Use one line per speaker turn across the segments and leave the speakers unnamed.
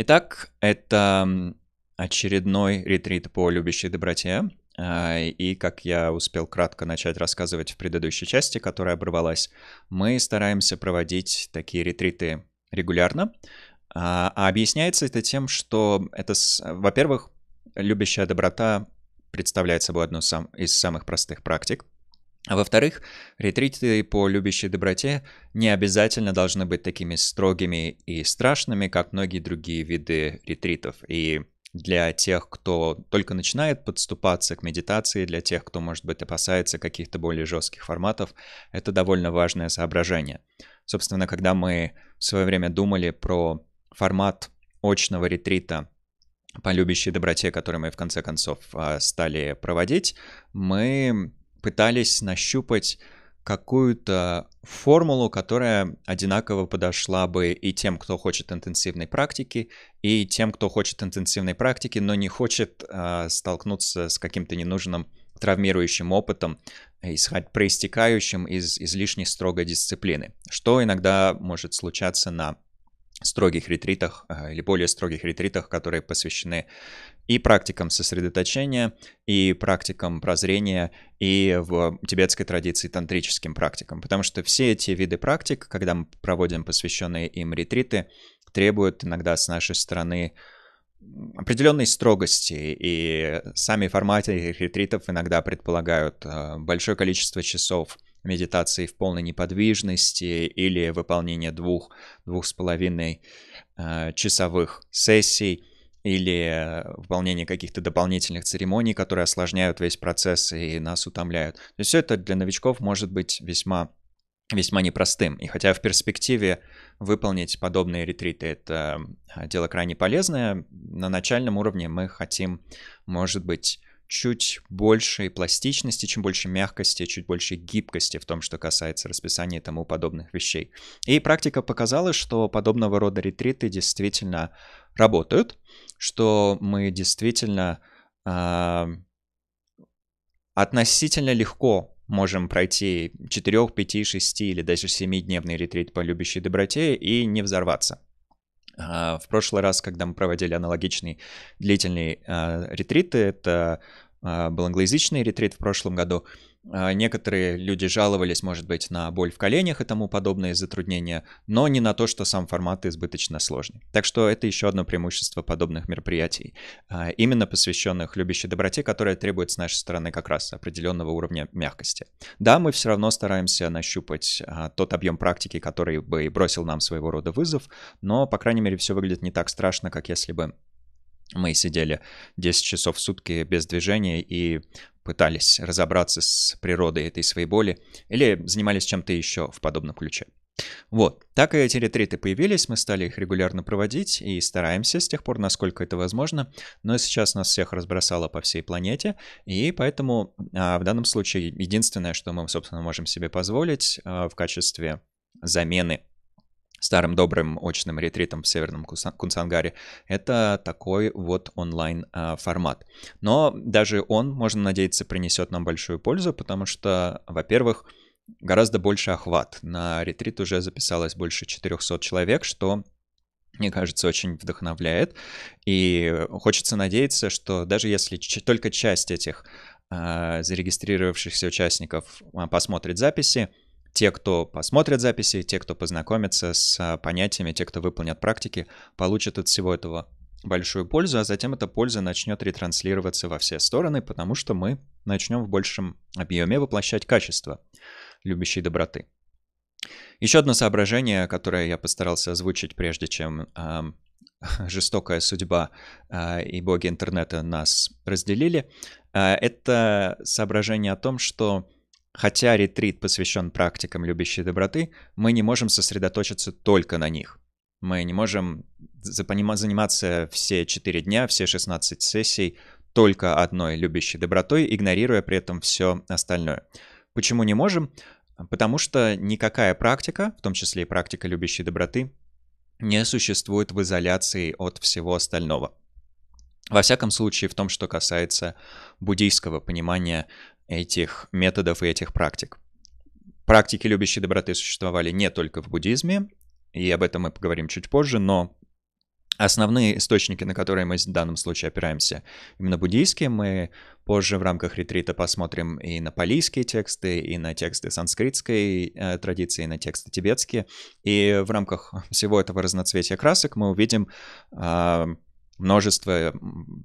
Итак, это очередной ретрит по любящей доброте. А, и, как я успел кратко начать рассказывать в предыдущей части, которая оборвалась, мы стараемся проводить такие ретриты регулярно. А, а объясняется это тем, что это, во-первых, любящая доброта представляет собой одну из самых простых практик — а во-вторых, ретриты по любящей доброте не обязательно должны быть такими строгими и страшными, как многие другие виды ретритов. И для тех, кто только начинает подступаться к медитации, для тех, кто, может быть, опасается каких-то более жестких форматов, это довольно важное соображение. Собственно, когда мы в свое время думали про формат очного ретрита по любящей доброте, который мы в конце концов а, стали проводить, мы пытались нащупать какую-то формулу, которая одинаково подошла бы и тем, кто хочет интенсивной практики, и тем, кто хочет интенсивной практики, но не хочет э, столкнуться с каким-то ненужным травмирующим опытом, исход, проистекающим из излишне строгой дисциплины, что иногда может случаться на строгих ретритах э, или более строгих ретритах, которые посвящены и практикам сосредоточения, и практикам прозрения, и в тибетской традиции тантрическим практикам. Потому что все эти виды практик, когда мы проводим посвященные им ретриты, требуют иногда с нашей стороны определенной строгости, и сами форматы ретритов иногда предполагают э, большое количество часов медитации в полной неподвижности или выполнение двух, двух с половиной э, часовых сессий — или выполнение каких-то дополнительных церемоний, которые осложняют весь процесс и нас утомляют. То есть все это для новичков может быть весьма весьма непростым. И хотя в перспективе выполнить подобные ретриты — это а, дело крайне полезное, на начальном уровне мы хотим, может быть, чуть большей пластичности, чем больше мягкости, чуть больше гибкости в том, что касается расписания и тому подобных вещей. И практика показала, что подобного рода ретриты действительно работают что мы действительно э, относительно легко можем пройти 4, 5, 6 или даже 7-дневный ретрит по любящей доброте и не взорваться. А, в прошлый раз, когда мы проводили аналогичный длительный а, ретрит, это был англоязычный ретрит в прошлом году, а, некоторые люди жаловались, может быть, на боль в коленях и тому подобные затруднения, но не на то, что сам формат избыточно сложный. Так что это еще одно преимущество подобных мероприятий, а, именно посвященных любящей доброте, которая требует с нашей стороны как раз определенного уровня мягкости. Да, мы все равно стараемся нащупать а, тот объем практики, который бы бросил нам своего рода вызов, но, по крайней мере, все выглядит не так страшно, как если бы мы сидели 10 часов в сутки без движения и пытались разобраться с природой этой своей боли или занимались чем-то еще в подобном ключе. Вот, так и эти ретриты появились, мы стали их регулярно проводить и стараемся с тех пор, насколько это возможно, но сейчас нас всех разбросало по всей планете, и поэтому а, в данном случае единственное, что мы, собственно, можем себе позволить а, в качестве замены старым добрым очным ретритом в Северном Кунсангаре. Это такой вот онлайн-формат. А, Но даже он, можно надеяться, принесет нам большую пользу, потому что, во-первых, гораздо больше охват. На ретрит уже записалось больше 400 человек, что мне кажется, очень вдохновляет. И хочется надеяться, что даже если только часть этих а, зарегистрировавшихся участников а, посмотрит записи, те, кто посмотрит записи, те, кто познакомится с а, понятиями, те, кто выполнят практики, получат от всего этого большую пользу, а затем эта польза начнет ретранслироваться во все стороны, потому что мы начнем в большем объеме воплощать качество любящей доброты. Еще одно соображение, которое я постарался озвучить, прежде чем э, жестокая судьба э, и боги интернета нас разделили, э, это соображение о том, что Хотя ретрит посвящен практикам любящей доброты, мы не можем сосредоточиться только на них. Мы не можем заниматься все 4 дня, все 16 сессий только одной любящей добротой, игнорируя при этом все остальное. Почему не можем? Потому что никакая практика, в том числе и практика любящей доброты, не существует в изоляции от всего остального. Во всяком случае, в том, что касается буддийского понимания этих методов и этих практик. Практики любящей доброты существовали не только в буддизме, и об этом мы поговорим чуть позже, но Основные источники, на которые мы в данном случае опираемся, именно буддийские. Мы позже в рамках ретрита посмотрим и на палийские тексты, и на тексты санскритской э, традиции, и на тексты тибетские. И в рамках всего этого разноцветия красок мы увидим а, множество э,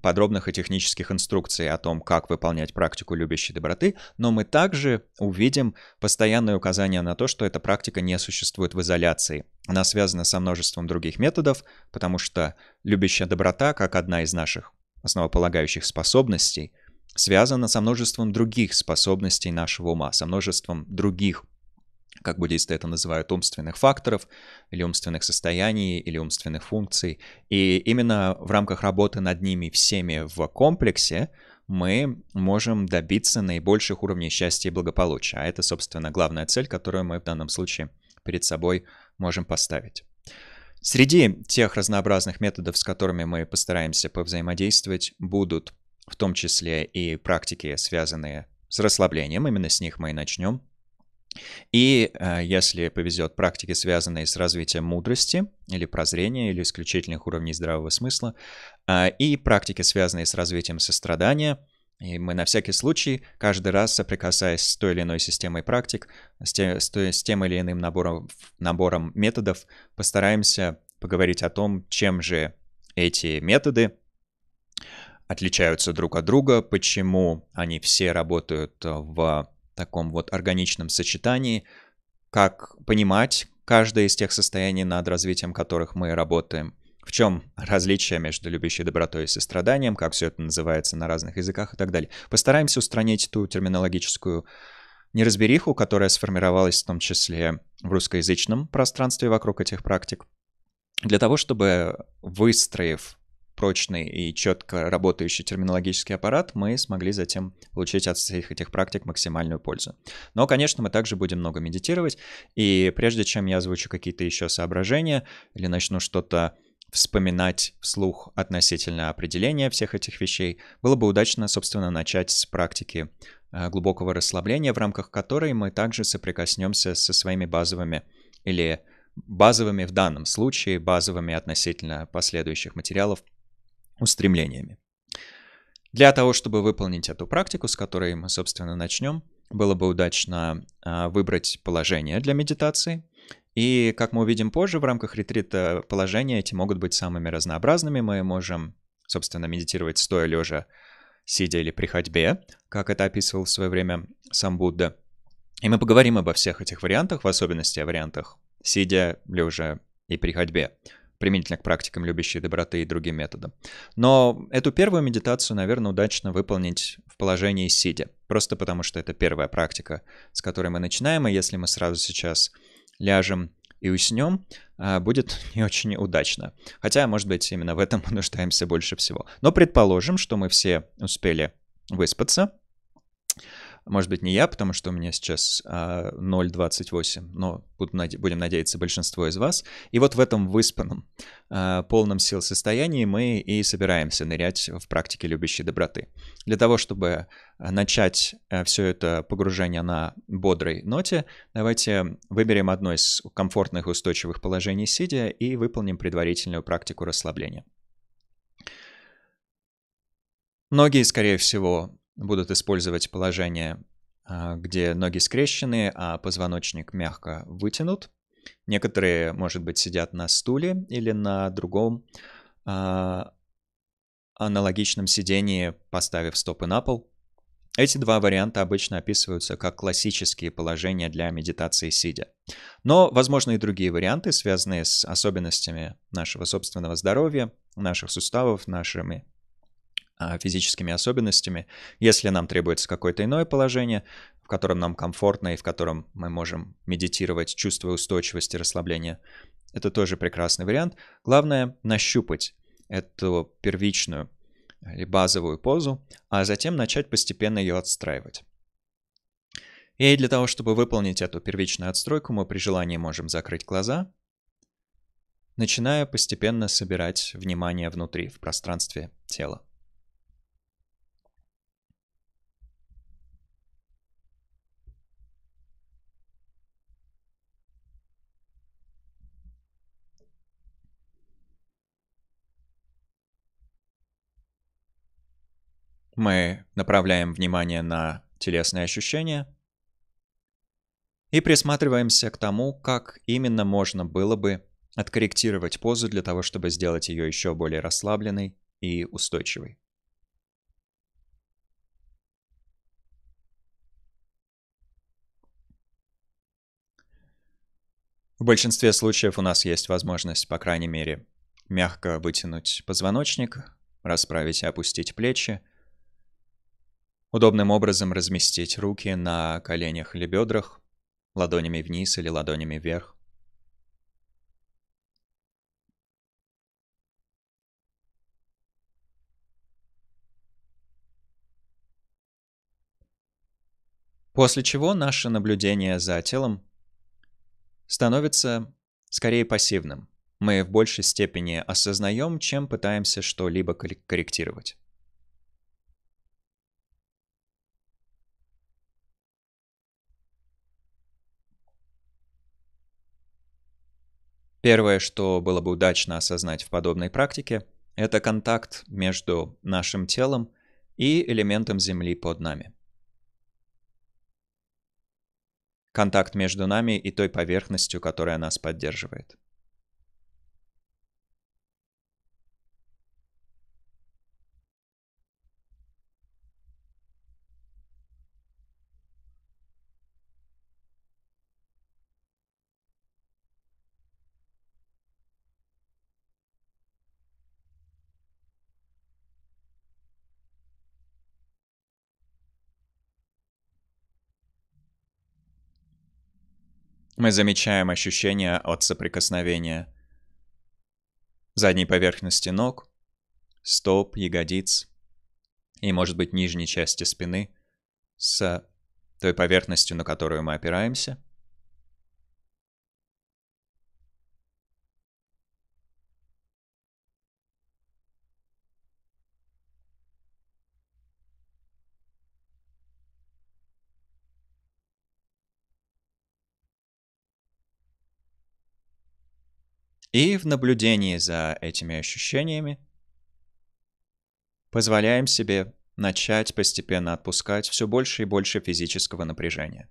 подробных и технических инструкций о том, как выполнять практику любящей доброты, но мы также увидим постоянное указание на то, что эта практика не существует в изоляции. Она связана со множеством других методов, потому что любящая доброта, как одна из наших основополагающих способностей, связана со множеством других способностей нашего ума, со множеством других как буддисты это называют, умственных факторов или умственных состояний или умственных функций. И именно в рамках работы над ними всеми в комплексе мы можем добиться наибольших уровней счастья и благополучия. А это, собственно, главная цель, которую мы в данном случае перед собой можем поставить. Среди тех разнообразных методов, с которыми мы постараемся повзаимодействовать, будут в том числе и практики, связанные с расслаблением. Именно с них мы и начнем и э, если повезет практики, связанные с развитием мудрости или прозрения, или исключительных уровней здравого смысла, э, и практики, связанные с развитием сострадания, и мы на всякий случай, каждый раз соприкасаясь с той или иной системой практик, с, те, с, той, с тем или иным набором, набором методов, постараемся поговорить о том, чем же эти методы отличаются друг от друга, почему они все работают в таком вот органичном сочетании, как понимать каждое из тех состояний, над развитием которых мы работаем, в чем различие между любящей добротой и состраданием, как все это называется на разных языках и так далее. Постараемся устранить ту терминологическую неразбериху, которая сформировалась в том числе в русскоязычном пространстве вокруг этих практик, для того, чтобы, выстроив прочный и четко работающий терминологический аппарат, мы смогли затем получить от всех этих практик максимальную пользу. Но, конечно, мы также будем много медитировать, и прежде чем я озвучу какие-то еще соображения или начну что-то вспоминать вслух относительно определения всех этих вещей, было бы удачно, собственно, начать с практики э, глубокого расслабления, в рамках которой мы также соприкоснемся со своими базовыми или базовыми в данном случае, базовыми относительно последующих материалов устремлениями. Для того, чтобы выполнить эту практику, с которой мы, собственно, начнем, было бы удачно а, выбрать положение для медитации. И, как мы увидим позже, в рамках ретрита положения эти могут быть самыми разнообразными. Мы можем, собственно, медитировать стоя, лежа, сидя или при ходьбе, как это описывал в свое время сам Будда. И мы поговорим обо всех этих вариантах, в особенности о вариантах сидя, лежа и при ходьбе применительно к практикам любящей доброты и другим методам. Но эту первую медитацию, наверное, удачно выполнить в положении сидя, просто потому что это первая практика, с которой мы начинаем, и если мы сразу сейчас ляжем и уснем, а, будет не очень удачно. Хотя, может быть, именно в этом мы нуждаемся больше всего. Но предположим, что мы все успели выспаться, может быть, не я, потому что у меня сейчас а, 0,28, но будем надеяться большинство из вас. И вот в этом выспанном, а, полном сил состоянии мы и собираемся нырять в практике любящей доброты. Для того, чтобы начать э, все это погружение на бодрой ноте, давайте выберем одно из комфортных устойчивых положений сидя и выполним предварительную практику расслабления. Многие, скорее всего, будут использовать положение, а, где ноги скрещены, а позвоночник мягко вытянут. Некоторые, может быть, сидят на стуле или на другом а, аналогичном сидении, поставив стопы на пол. Эти два варианта обычно описываются как классические положения для медитации сидя. Но возможны и другие варианты, связанные с особенностями нашего собственного здоровья, наших суставов, нашими а, физическими особенностями. Если нам требуется какое-то иное положение, в котором нам комфортно и в котором мы можем медитировать, чувствуя устойчивость и расслабление, это тоже прекрасный вариант. Главное — нащупать эту первичную или базовую позу, а затем начать постепенно ее отстраивать. И для того, чтобы выполнить эту первичную отстройку, мы при желании можем закрыть глаза, начиная постепенно собирать внимание внутри, в пространстве тела. мы направляем внимание на телесные ощущения и присматриваемся к тому, как именно можно было бы откорректировать позу для того, чтобы сделать ее еще более расслабленной и устойчивой. В большинстве случаев у нас есть возможность, по крайней мере, мягко вытянуть позвоночник, расправить и опустить плечи – Удобным образом разместить руки на коленях или бедрах, ладонями вниз или ладонями вверх. После чего наше наблюдение за телом становится скорее пассивным. Мы в большей степени осознаем, чем пытаемся что-либо корректировать. Первое, что было бы удачно осознать в подобной практике, это контакт между нашим телом и элементом Земли под нами. Контакт между нами и той поверхностью, которая нас поддерживает. Мы замечаем ощущение от соприкосновения задней поверхности ног, стоп, ягодиц и, может быть, нижней части спины с той поверхностью, на которую мы опираемся – И в наблюдении за этими ощущениями позволяем себе начать постепенно отпускать все больше и больше физического напряжения.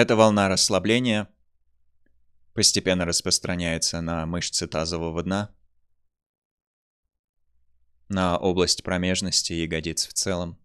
Эта волна расслабления постепенно распространяется на мышцы тазового дна, на область промежности ягодиц в целом.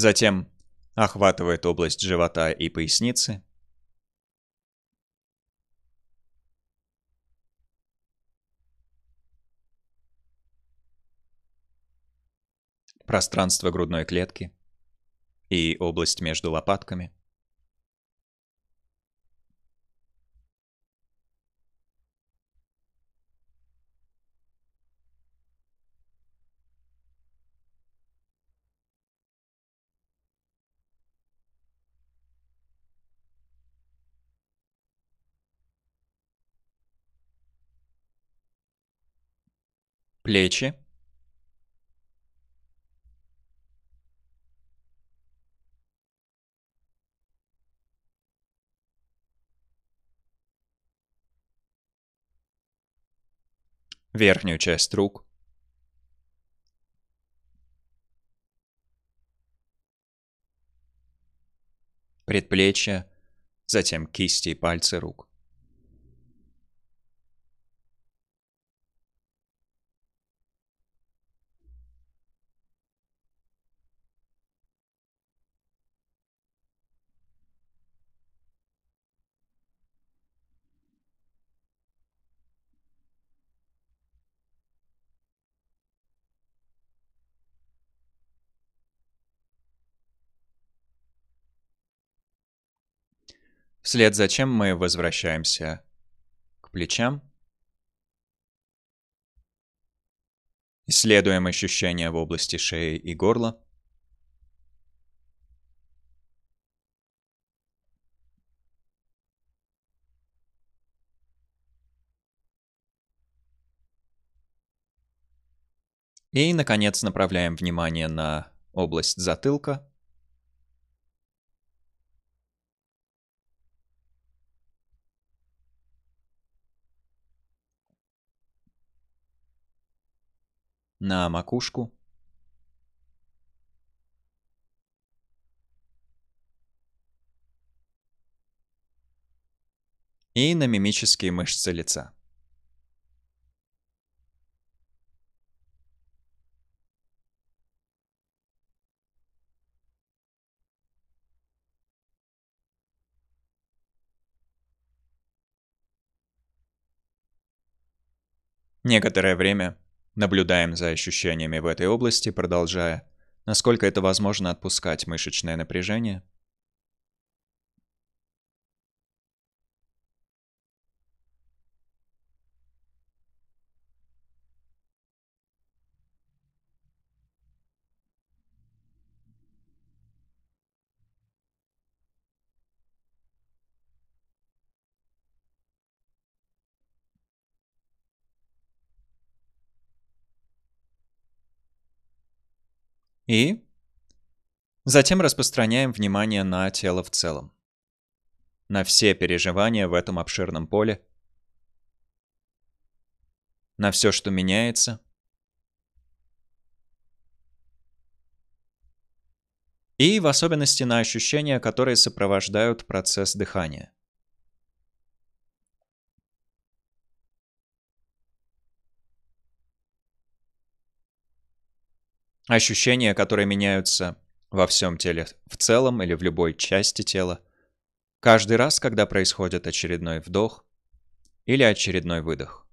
Затем охватывает область живота и поясницы.
Пространство грудной клетки и область между лопатками –
плечи верхнюю часть рук. Предплечья, затем кисти и пальцы рук. вслед за чем мы возвращаемся
к плечам. Исследуем ощущения в области шеи и горла. И, наконец, направляем внимание на область затылка – на макушку. И на мимические мышцы лица. Некоторое время Наблюдаем за ощущениями в этой области, продолжая, насколько это возможно, отпускать мышечное напряжение И затем распространяем внимание на тело в целом. На все переживания в этом обширном поле. На все, что меняется. И в особенности на ощущения, которые сопровождают процесс дыхания. ощущения, которые меняются во всем теле в целом или в любой части тела. Каждый раз, когда происходит очередной вдох или очередной выдох.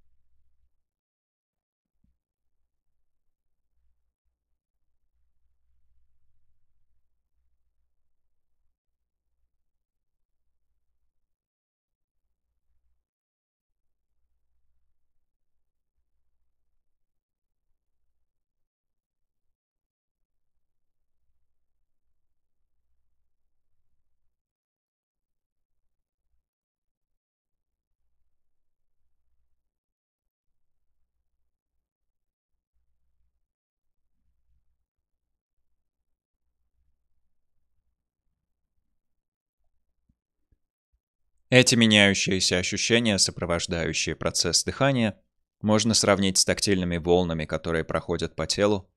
Эти меняющиеся ощущения, сопровождающие процесс дыхания, можно сравнить с тактильными волнами, которые проходят по телу.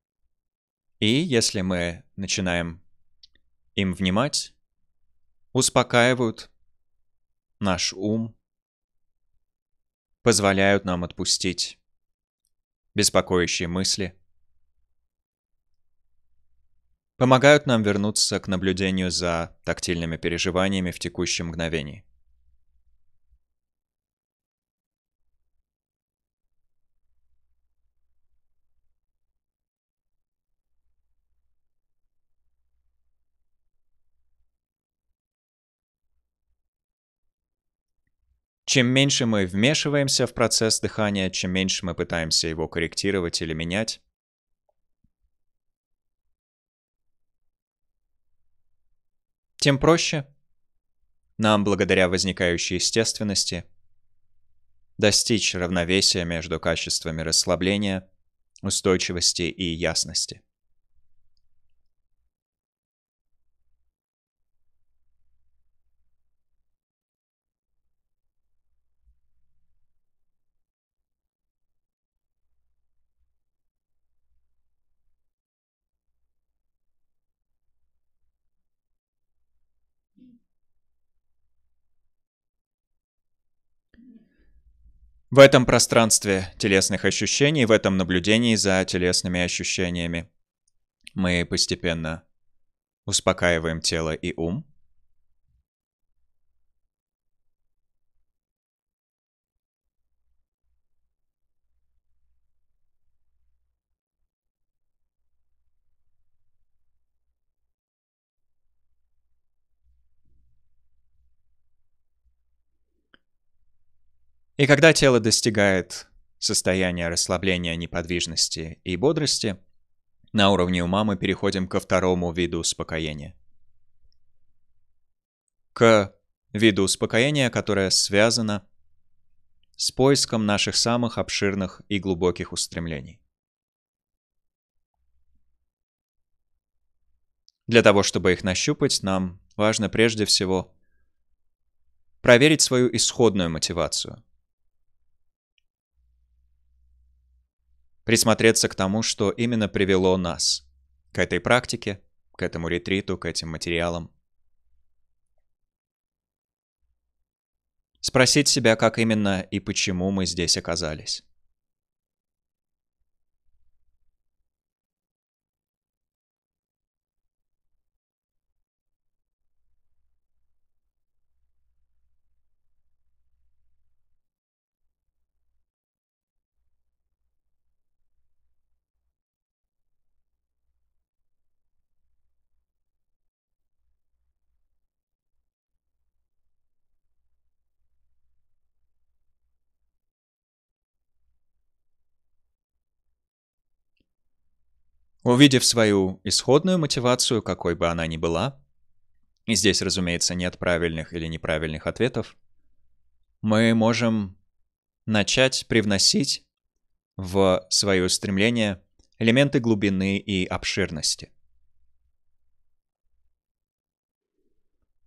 И если мы начинаем им внимать, успокаивают наш ум, позволяют нам отпустить беспокоящие мысли, помогают нам вернуться к наблюдению за тактильными переживаниями в текущем мгновении. Чем меньше мы вмешиваемся в процесс дыхания, чем меньше мы пытаемся его корректировать или менять, тем проще нам, благодаря возникающей естественности, достичь равновесия между качествами расслабления, устойчивости и ясности. в этом пространстве телесных ощущений, в этом наблюдении за телесными ощущениями мы постепенно успокаиваем тело и ум, И когда тело достигает состояния расслабления неподвижности и бодрости, на уровне ума мы переходим ко второму виду успокоения. К виду успокоения, которое связано с поиском наших самых обширных и глубоких устремлений. Для того, чтобы их нащупать, нам важно прежде всего проверить свою исходную мотивацию – присмотреться к тому, что именно привело нас к этой практике, к этому ретриту, к этим материалам. Спросить себя, как именно и почему мы здесь оказались. Увидев свою исходную мотивацию, какой бы она ни была, и здесь, разумеется, нет правильных или неправильных ответов, мы можем начать привносить в свое стремление элементы глубины и обширности.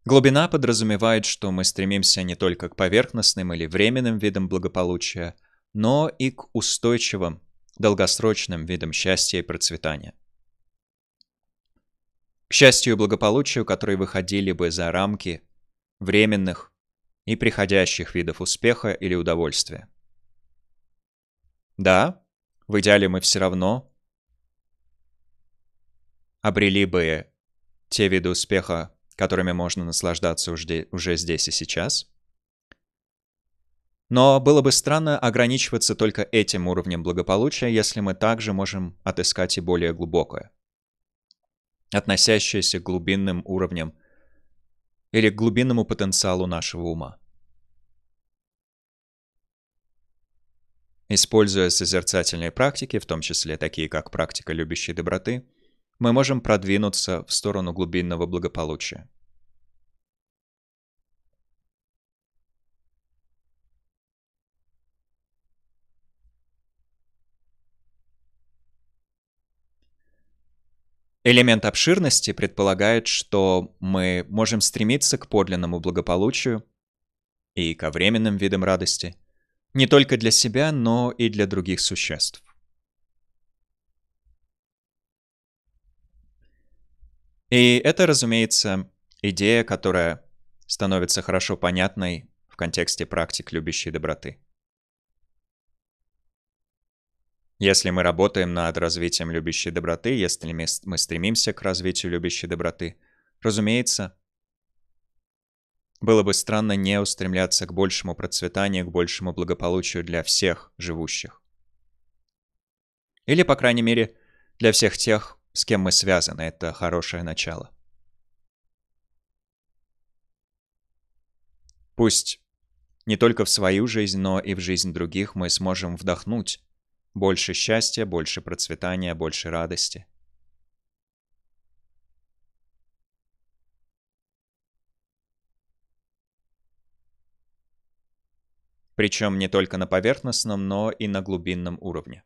Глубина подразумевает, что мы стремимся не только к поверхностным или временным видам благополучия, но и к устойчивым долгосрочным видом счастья и процветания. К счастью и благополучию, которые выходили бы за рамки временных и приходящих видов успеха или удовольствия. Да, в идеале мы все равно обрели бы те виды успеха, которыми можно наслаждаться уже, уже здесь и сейчас – но было бы странно ограничиваться только этим уровнем благополучия, если мы также можем отыскать и более глубокое, относящееся к глубинным уровням или к глубинному потенциалу нашего ума. Используя созерцательные практики, в том числе такие как практика любящей доброты, мы можем продвинуться в сторону глубинного благополучия. Элемент обширности предполагает, что мы можем стремиться к подлинному благополучию и ко временным видам радости, не только для себя, но и для других существ. И это, разумеется, идея, которая становится хорошо понятной в контексте практик любящей доброты. Если мы работаем над развитием любящей доброты, если мы стремимся к развитию любящей доброты, разумеется, было бы странно не устремляться к большему процветанию, к большему благополучию для всех живущих. Или, по крайней мере, для всех тех, с кем мы связаны. Это хорошее начало. Пусть не только в свою жизнь, но и в жизнь других мы сможем вдохнуть больше счастья, больше процветания, больше радости. Причем не только на поверхностном, но и на глубинном уровне.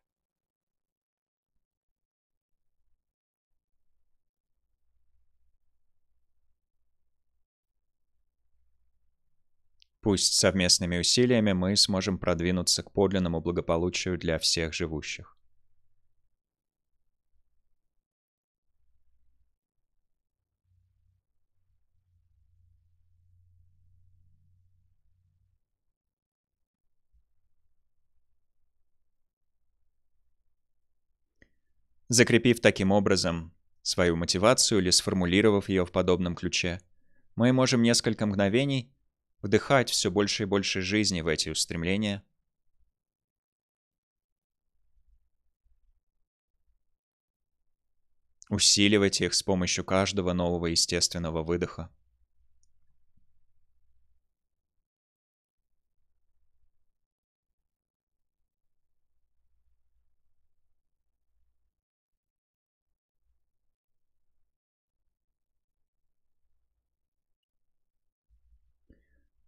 Пусть совместными усилиями мы сможем продвинуться к подлинному благополучию для всех живущих. Закрепив таким образом свою мотивацию или сформулировав ее в подобном ключе, мы можем несколько мгновений вдыхать все больше и больше жизни в эти устремления. Усиливать их с помощью каждого нового естественного выдоха.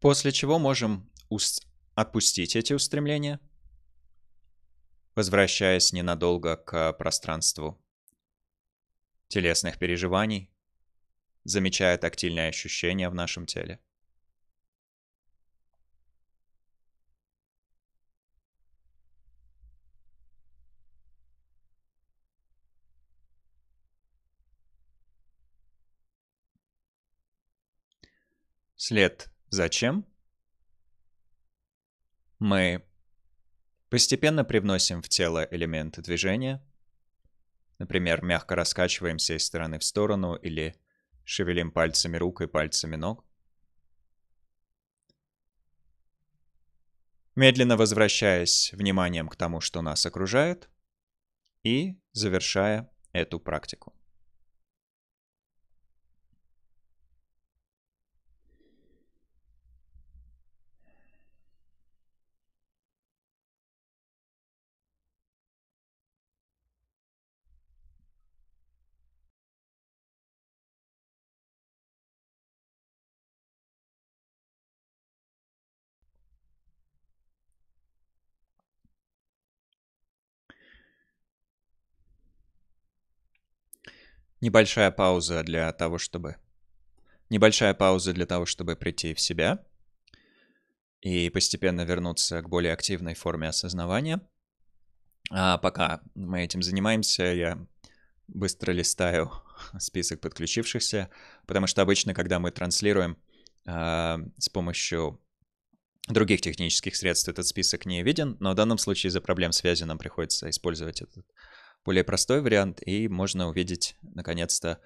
После чего можем уст... отпустить эти устремления, возвращаясь ненадолго к пространству телесных переживаний, замечая тактильные ощущения в нашем теле. След Зачем? Мы постепенно привносим в тело элементы движения. Например, мягко раскачиваемся из стороны в сторону или шевелим пальцами рук и пальцами ног. Медленно возвращаясь вниманием к тому, что нас окружает, и завершая эту практику. Небольшая пауза для того, чтобы... Небольшая пауза для того, чтобы прийти в себя и постепенно вернуться к более активной форме осознавания. А пока мы этим занимаемся, я быстро листаю список подключившихся, потому что обычно, когда мы транслируем э, с помощью других технических средств, этот список не виден, но в данном случае из-за проблем связи нам приходится использовать этот более простой вариант, и можно увидеть, наконец-то,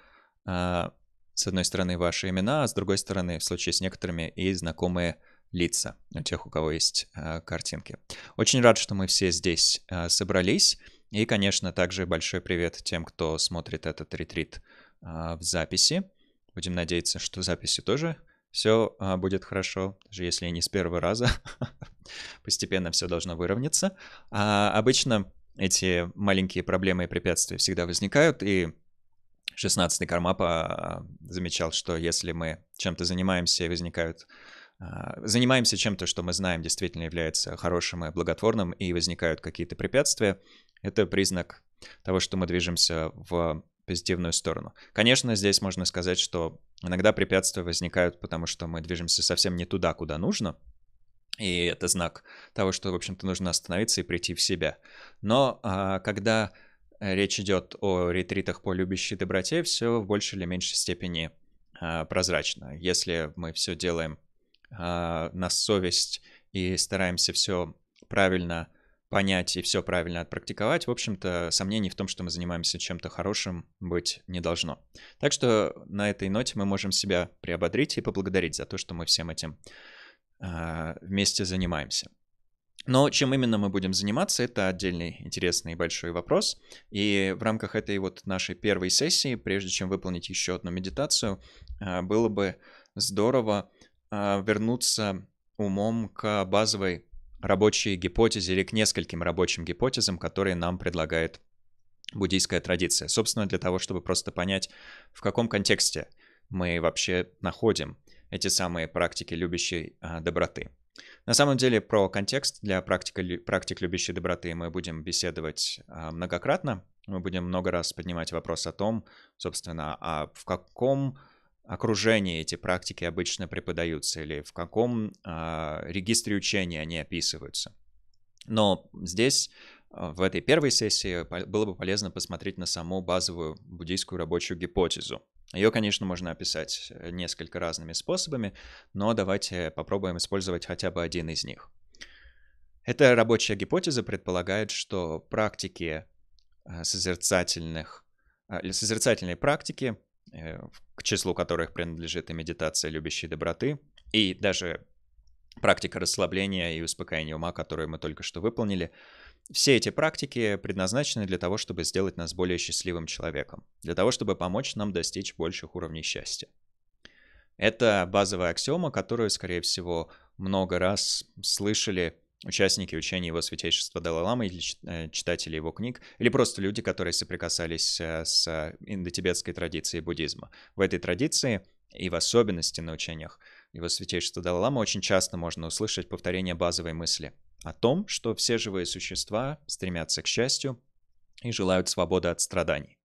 а, с одной стороны, ваши имена, а с другой стороны, в случае с некоторыми, и знакомые лица у тех, у кого есть а, картинки. Очень рад, что мы все здесь а, собрались. И, конечно, также большой привет тем, кто смотрит этот ретрит в записи. Будем надеяться, что в записи тоже все будет хорошо, даже если не с первого раза. Постепенно все должно выровняться. А обычно эти маленькие проблемы и препятствия всегда возникают, и 16-й Кармапа а, замечал, что если мы чем-то занимаемся и возникают а, занимаемся чем-то, что мы знаем действительно является хорошим и благотворным, и возникают какие-то препятствия, это признак того, что мы движемся в позитивную сторону. Конечно, здесь можно сказать, что иногда препятствия возникают, потому что мы движемся совсем не туда, куда нужно, и это знак того, что, в общем-то, нужно остановиться и прийти в себя. Но а, когда э, речь идет о ретритах по любящей доброте, все в большей или меньшей степени а, прозрачно. Если мы все делаем а, на совесть и стараемся все правильно понять и все правильно отпрактиковать, в общем-то, сомнений в том, что мы занимаемся чем-то хорошим, быть не должно. Так что на этой ноте мы можем себя приободрить и поблагодарить за то, что мы всем этим а, вместе занимаемся. Но чем именно мы будем заниматься, это отдельный интересный и большой вопрос. И в рамках этой вот нашей первой сессии, прежде чем выполнить еще одну медитацию, а, было бы здорово а, вернуться умом к базовой рабочей гипотезе или к нескольким рабочим гипотезам, которые нам предлагает буддийская традиция. Собственно, для того, чтобы просто понять, в каком контексте мы вообще находим эти самые практики любящей а, доброты. На самом деле про контекст для практика, практик любящей доброты мы будем беседовать а, многократно. Мы будем много раз поднимать вопрос о том, собственно, а в каком окружении эти практики обычно преподаются или в каком а, регистре учения они описываются. Но здесь в этой первой сессии было бы полезно посмотреть на саму базовую буддийскую рабочую гипотезу. Ее, конечно, можно описать э, несколько разными способами, но давайте попробуем использовать хотя бы один из них. Эта рабочая гипотеза предполагает, что практики э, созерцательных, а, созерцательные практики, э, к числу которых принадлежит и медитация любящей доброты, и даже практика расслабления и успокоения ума, которую мы только что выполнили, все эти практики предназначены для того, чтобы сделать нас более счастливым человеком, для того, чтобы помочь нам достичь больших уровней счастья. Это базовая аксиома, которую, скорее всего, много раз слышали участники учения его святейшества Далай-Ламы или э, читатели его книг, или просто люди, которые соприкасались э, с индотибетской традицией буддизма. В этой традиции и в особенности на учениях его святейшества Далай-Ламы очень часто можно услышать повторение базовой мысли – о том, что все живые существа стремятся к счастью и желают свободы от страданий.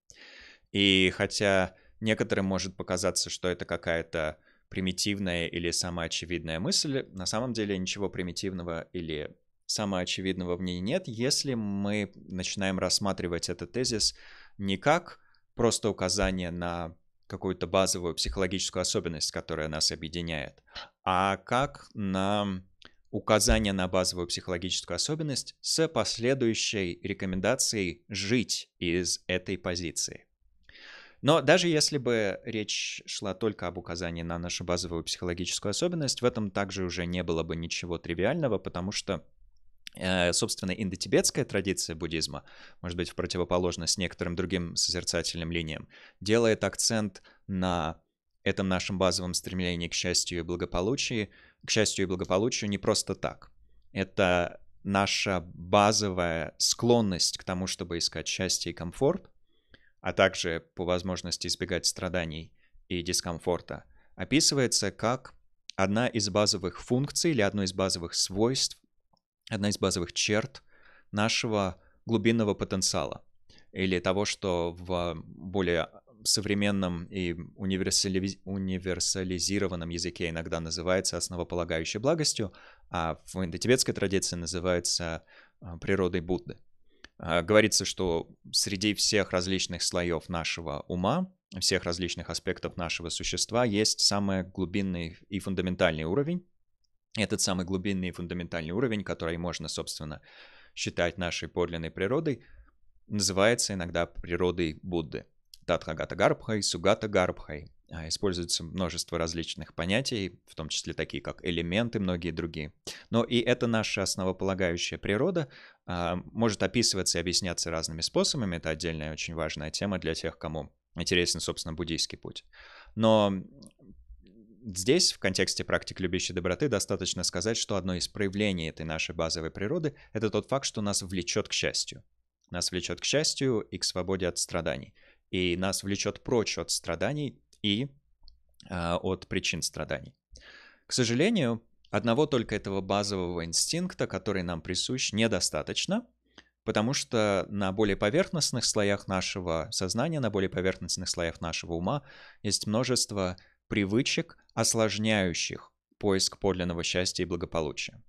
И хотя некоторым может показаться, что это какая-то примитивная или самоочевидная мысль, на самом деле ничего примитивного или самоочевидного в ней нет, если мы начинаем рассматривать этот тезис не как просто указание на какую-то базовую психологическую особенность, которая нас объединяет, а как на указание на базовую психологическую особенность с последующей рекомендацией жить из этой позиции. Но даже если бы речь шла только об указании на нашу базовую психологическую особенность, в этом также уже не было бы ничего тривиального, потому что э, собственно, индотибетская традиция буддизма, может быть, в противоположность некоторым другим созерцательным линиям, делает акцент на этом нашем базовом стремлении к счастью и благополучию к счастью и благополучию, не просто так. Это наша базовая склонность к тому, чтобы искать счастье и комфорт, а также по возможности избегать страданий и дискомфорта, описывается как одна из базовых функций или одно из базовых свойств, одна из базовых черт нашего глубинного потенциала или того, что в более современном и универсализ... универсализированном языке иногда называется основополагающей благостью, а в индотибетской традиции называется а, природой Будды. А, говорится, что среди всех различных слоев нашего ума, всех различных аспектов нашего существа есть самый глубинный и фундаментальный уровень. Этот самый глубинный и фундаментальный уровень, который можно, собственно, считать нашей подлинной природой, называется иногда природой Будды – Татхагата Гарбхай, Сугата Гарбхай. А, используется множество различных понятий, в том числе такие как элементы, многие другие. Но и эта наша основополагающая природа а, может описываться и объясняться разными способами. Это отдельная очень важная тема для тех, кому интересен, собственно, буддийский путь. Но здесь, в контексте практик любящей доброты, достаточно сказать, что одно из проявлений этой нашей базовой природы — это тот факт, что нас влечет к счастью. Нас влечет к счастью и к свободе от страданий — и нас влечет прочь от страданий и э, от причин страданий. К сожалению, одного только этого базового инстинкта, который нам присущ, недостаточно, потому что на более поверхностных слоях нашего сознания, на более поверхностных слоях нашего ума есть множество привычек, осложняющих поиск подлинного счастья и благополучия.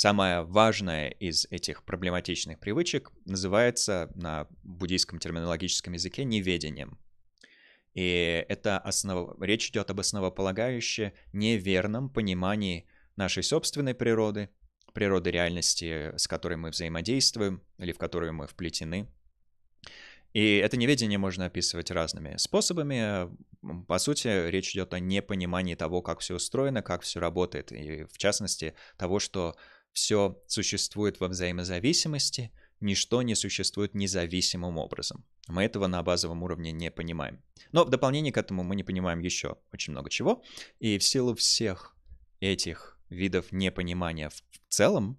Самая важная из этих проблематичных привычек называется на буддийском терминологическом языке неведением. И это основ... речь идет об основополагающе неверном понимании нашей собственной природы, природы реальности, с которой мы взаимодействуем или в которую мы вплетены. И это неведение можно описывать разными способами. По сути, речь идет о непонимании того, как все устроено, как все работает, и в частности того, что все существует во взаимозависимости, ничто не существует независимым образом. Мы этого на базовом уровне не понимаем. Но в дополнение к этому мы не понимаем еще очень много чего. И в силу всех этих видов непонимания в целом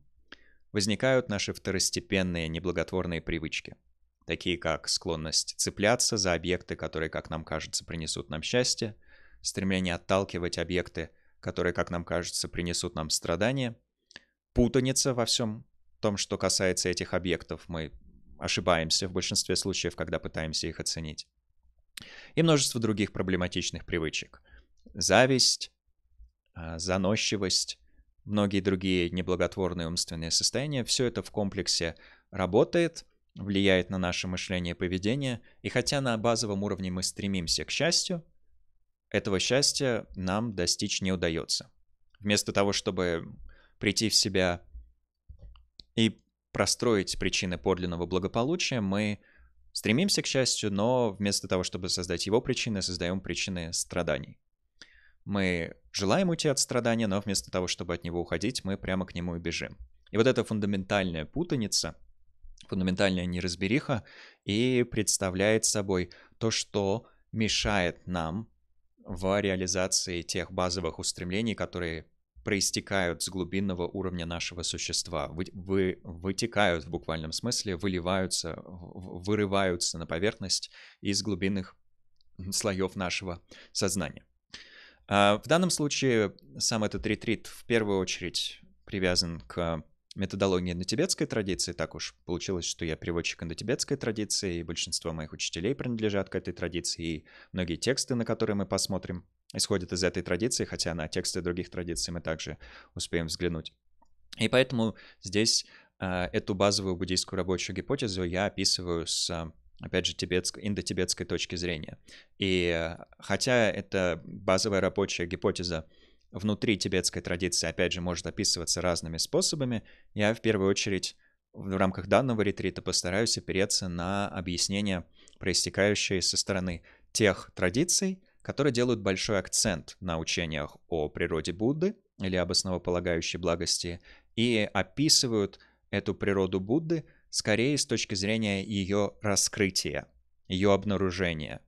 возникают наши второстепенные неблаготворные привычки, такие как склонность цепляться за объекты, которые, как нам кажется, принесут нам счастье, стремление отталкивать объекты, которые, как нам кажется, принесут нам страдания – путаница во всем том, что касается этих объектов. Мы ошибаемся в большинстве случаев, когда пытаемся их оценить. И множество других проблематичных привычек. Зависть, а, заносчивость, многие другие неблаготворные умственные состояния. Все это в комплексе работает, влияет на наше мышление и поведение. И хотя на базовом уровне мы стремимся к счастью, этого счастья нам достичь не удается. Вместо того, чтобы прийти в себя и простроить причины подлинного благополучия, мы стремимся к счастью, но вместо того, чтобы создать его причины, создаем причины страданий. Мы желаем уйти от страдания, но вместо того, чтобы от него уходить, мы прямо к нему и бежим. И вот эта фундаментальная путаница, фундаментальная неразбериха и представляет собой то, что мешает нам в реализации тех базовых устремлений, которые проистекают с глубинного уровня нашего существа, вы, вы, вытекают в буквальном смысле, выливаются, вырываются на поверхность из глубинных слоев нашего сознания. А, в данном случае сам этот ретрит в первую очередь привязан к методологии тибетской традиции. Так уж получилось, что я переводчик тибетской традиции, и большинство моих учителей принадлежат к этой традиции, и многие тексты, на которые мы посмотрим, исходит из этой традиции, хотя на тексты других традиций мы также успеем взглянуть. И поэтому здесь э, эту базовую буддийскую рабочую гипотезу я описываю с опять же, тибетск, индотибетской точки зрения. И хотя это базовая рабочая гипотеза внутри тибетской традиции, опять же, может описываться разными способами, я в первую очередь в рамках данного ретрита постараюсь опереться на объяснения, проистекающие со стороны тех традиций, которые делают большой акцент на учениях о природе Будды или об основополагающей благости и описывают эту природу Будды скорее с точки зрения ее раскрытия, ее обнаружения.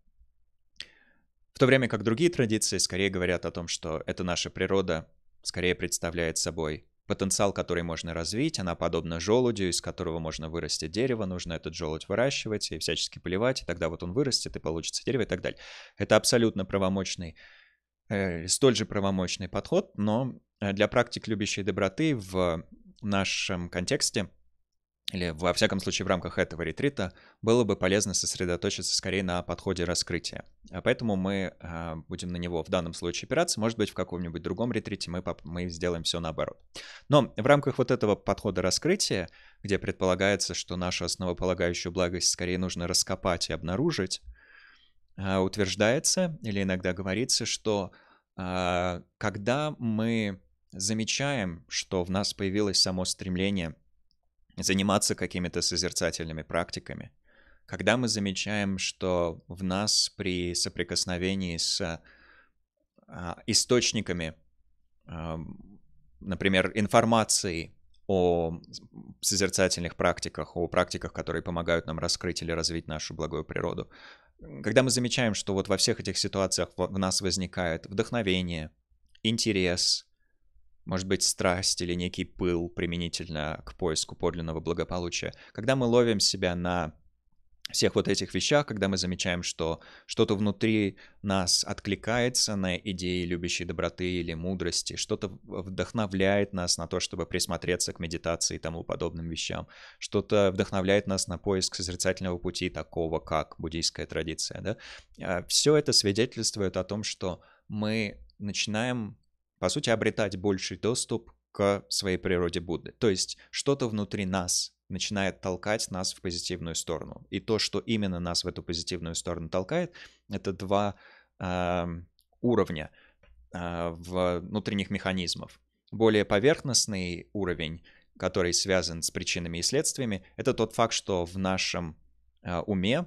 В то время как другие традиции скорее говорят о том, что эта наша природа скорее представляет собой потенциал, который можно развить. Она подобна желудью, из которого можно вырасти дерево. Нужно этот желудь выращивать и всячески поливать. И тогда вот он вырастет, и получится дерево и так далее. Это абсолютно правомочный, э, столь же правомочный подход, но э, для практик любящей доброты в нашем контексте – или во всяком случае в рамках этого ретрита, было бы полезно сосредоточиться скорее на подходе раскрытия. а Поэтому мы а, будем на него в данном случае опираться. Может быть, в каком-нибудь другом ретрите мы, мы сделаем все наоборот. Но в рамках вот этого подхода раскрытия, где предполагается, что нашу основополагающую благость скорее нужно раскопать и обнаружить, а, утверждается или иногда говорится, что а, когда мы замечаем, что в нас появилось само стремление заниматься какими-то созерцательными практиками. Когда мы замечаем, что в нас при соприкосновении с а, источниками, а, например, информации о созерцательных практиках, о практиках, которые помогают нам раскрыть или развить нашу благую природу, когда мы замечаем, что вот во всех этих ситуациях в нас возникает вдохновение, интерес, может быть, страсть или некий пыл применительно к поиску подлинного благополучия. Когда мы ловим себя на всех вот этих вещах, когда мы замечаем, что что-то внутри нас откликается на идеи любящей доброты или мудрости, что-то вдохновляет нас на то, чтобы присмотреться к медитации и тому подобным вещам, что-то вдохновляет нас на поиск созерцательного пути такого, как буддийская традиция, да, а все это свидетельствует о том, что мы начинаем по сути, обретать больший доступ к своей природе Будды. То есть что-то внутри нас начинает толкать нас в позитивную сторону. И то, что именно нас в эту позитивную сторону толкает, это два э, уровня э, внутренних механизмов. Более поверхностный уровень, который связан с причинами и следствиями, это тот факт, что в нашем э, уме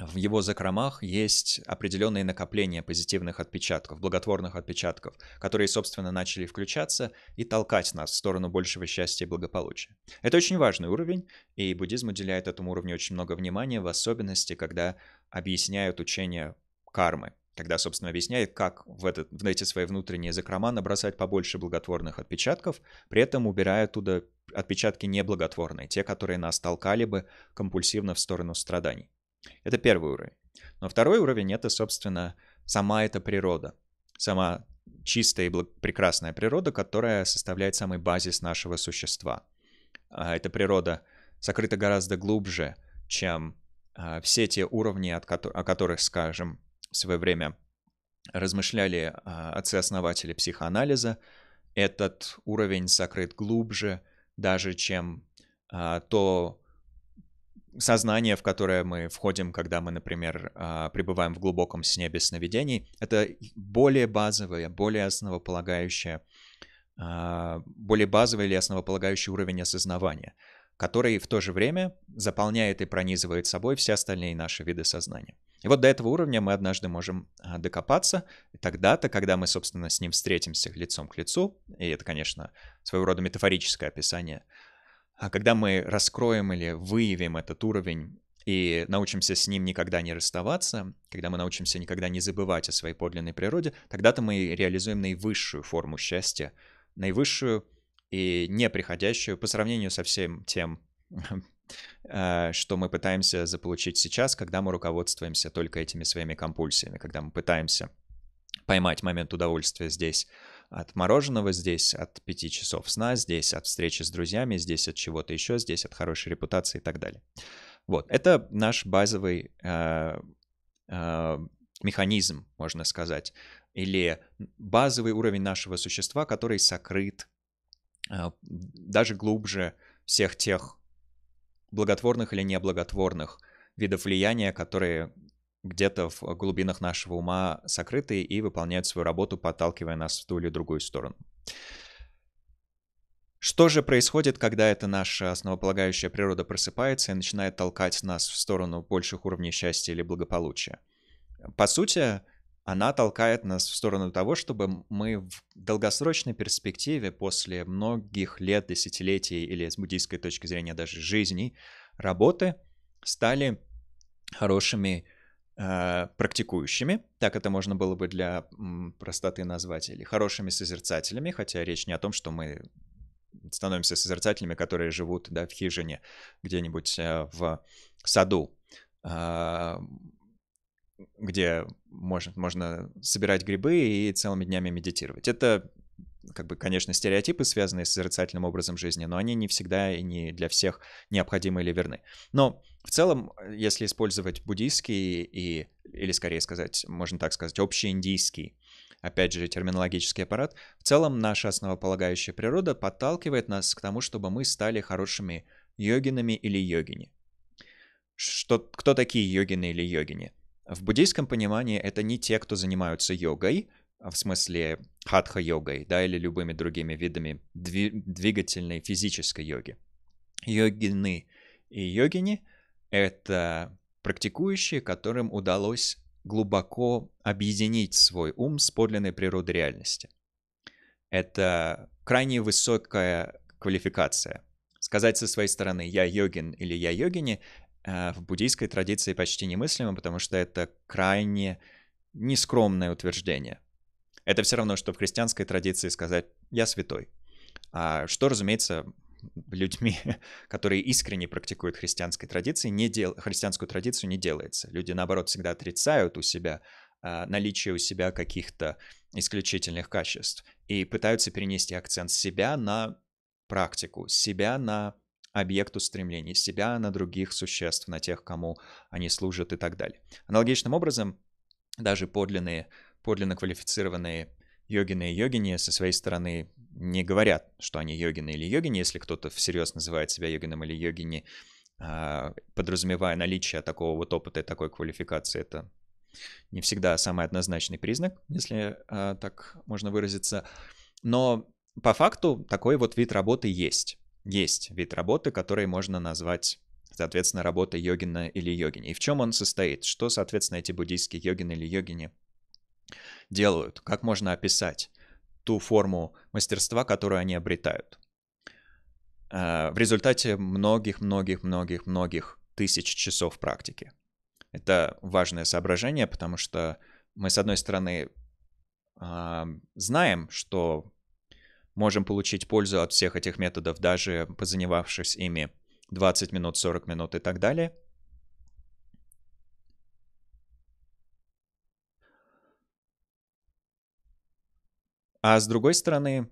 в его закромах есть определенные накопления позитивных отпечатков, благотворных отпечатков, которые, собственно, начали включаться и толкать нас в сторону большего счастья и благополучия. Это очень важный уровень, и буддизм уделяет этому уровню очень много внимания, в особенности, когда объясняют учение кармы, когда, собственно, объясняет, как в, этот, в эти свои внутренние закрома набросать побольше благотворных отпечатков, при этом убирая оттуда отпечатки неблаготворные, те, которые нас толкали бы компульсивно в сторону страданий. Это первый уровень. Но второй уровень — это, собственно, сама эта природа, сама чистая и прекрасная природа, которая составляет самый базис нашего существа. А, эта природа сокрыта гораздо глубже, чем а, все те уровни, о которых, скажем, в свое время размышляли а, отцы-основатели психоанализа. Этот уровень сокрыт глубже даже, чем то сознание, в которое мы входим, когда мы, например, а, пребываем в глубоком сне без сновидений, это более базовое, более основополагающее, а, более базовый или основополагающий уровень осознавания, который в то же время заполняет и пронизывает собой все остальные наши виды сознания. И вот до этого уровня мы однажды можем а, докопаться, и тогда-то, когда мы, собственно, с ним встретимся лицом к лицу, и это, конечно, своего рода метафорическое описание — а когда мы раскроем или выявим этот уровень и научимся с ним никогда не расставаться, когда мы научимся никогда не забывать о своей подлинной природе, тогда-то мы реализуем наивысшую форму счастья, наивысшую и неприходящую по сравнению со всем тем, э, что мы пытаемся заполучить сейчас, когда мы руководствуемся только этими своими компульсиями, когда мы пытаемся поймать момент удовольствия здесь, от мороженого здесь, от пяти часов сна здесь, от встречи с друзьями здесь, от чего-то еще здесь, от хорошей репутации и так далее. Вот, это наш базовый э, э, механизм, можно сказать, или базовый уровень нашего существа, который сокрыт э, даже глубже всех тех благотворных или неблаготворных видов влияния, которые где-то в глубинах нашего ума сокрыты и выполняют свою работу, подталкивая нас в ту или другую сторону. Что же происходит, когда эта наша основополагающая природа просыпается и начинает толкать нас в сторону больших уровней счастья или благополучия? По сути, она толкает нас в сторону того, чтобы мы в долгосрочной перспективе после многих лет, десятилетий или с буддийской точки зрения даже жизни, работы стали хорошими Э, практикующими, так это можно было бы для простоты назвать, или хорошими созерцателями, хотя речь не о том, что мы становимся созерцателями, которые живут да, в хижине где-нибудь э, в саду, а, где можно, можно собирать грибы и целыми днями медитировать. Это как бы, конечно, стереотипы, связанные с созерцательным образом жизни, но они не всегда и не для всех необходимы или верны. Но в целом, э, если использовать буддийский и, или скорее сказать, можно так сказать, общеиндийский, опять же, терминологический аппарат, в целом наша основополагающая природа подталкивает нас к тому, чтобы мы стали хорошими йогинами или йогини. Что, кто такие йогины или йогини? В буддийском понимании это не те, кто занимаются йогой, а в смысле хатха-йогой, да, или любыми другими видами двигательной физической йоги. Йогины и йогини — это практикующие, которым удалось глубоко объединить свой ум с подлинной природой реальности. Это крайне высокая квалификация. Сказать со своей стороны «я йогин» или «я йогини» э, в буддийской традиции почти немыслимо, потому что это крайне нескромное утверждение. Это все равно, что в христианской традиции сказать «я святой». А что, разумеется, людьми, которые искренне практикуют христианской традиции, не дел... христианскую традицию не делается. Люди, наоборот, всегда отрицают у себя а, наличие у себя каких-то исключительных качеств и пытаются перенести акцент с себя на практику, с себя на объект устремлений, себя на других существ, на тех, кому они служат и так далее. Аналогичным образом, даже подлинные, подлинно квалифицированные йогины и йогини со своей стороны не говорят, что они йогины или йогини, если кто-то всерьез называет себя йогином или йогини, а, подразумевая наличие такого вот опыта и такой квалификации, это не всегда самый однозначный признак, если а, так можно выразиться. Но по факту такой вот вид работы есть. Есть вид работы, который можно назвать, соответственно, работой йогина или йогини. И в чем он состоит? Что, соответственно, эти буддийские йогины или йогини делают, как можно описать ту форму мастерства, которую они обретают. Э, в результате многих-многих-многих-многих тысяч часов практики. Это важное соображение, потому что мы, с одной стороны, а, знаем, что можем получить пользу от всех этих методов, даже позанимавшись ими 20 минут, 40 минут и так далее. А с другой стороны,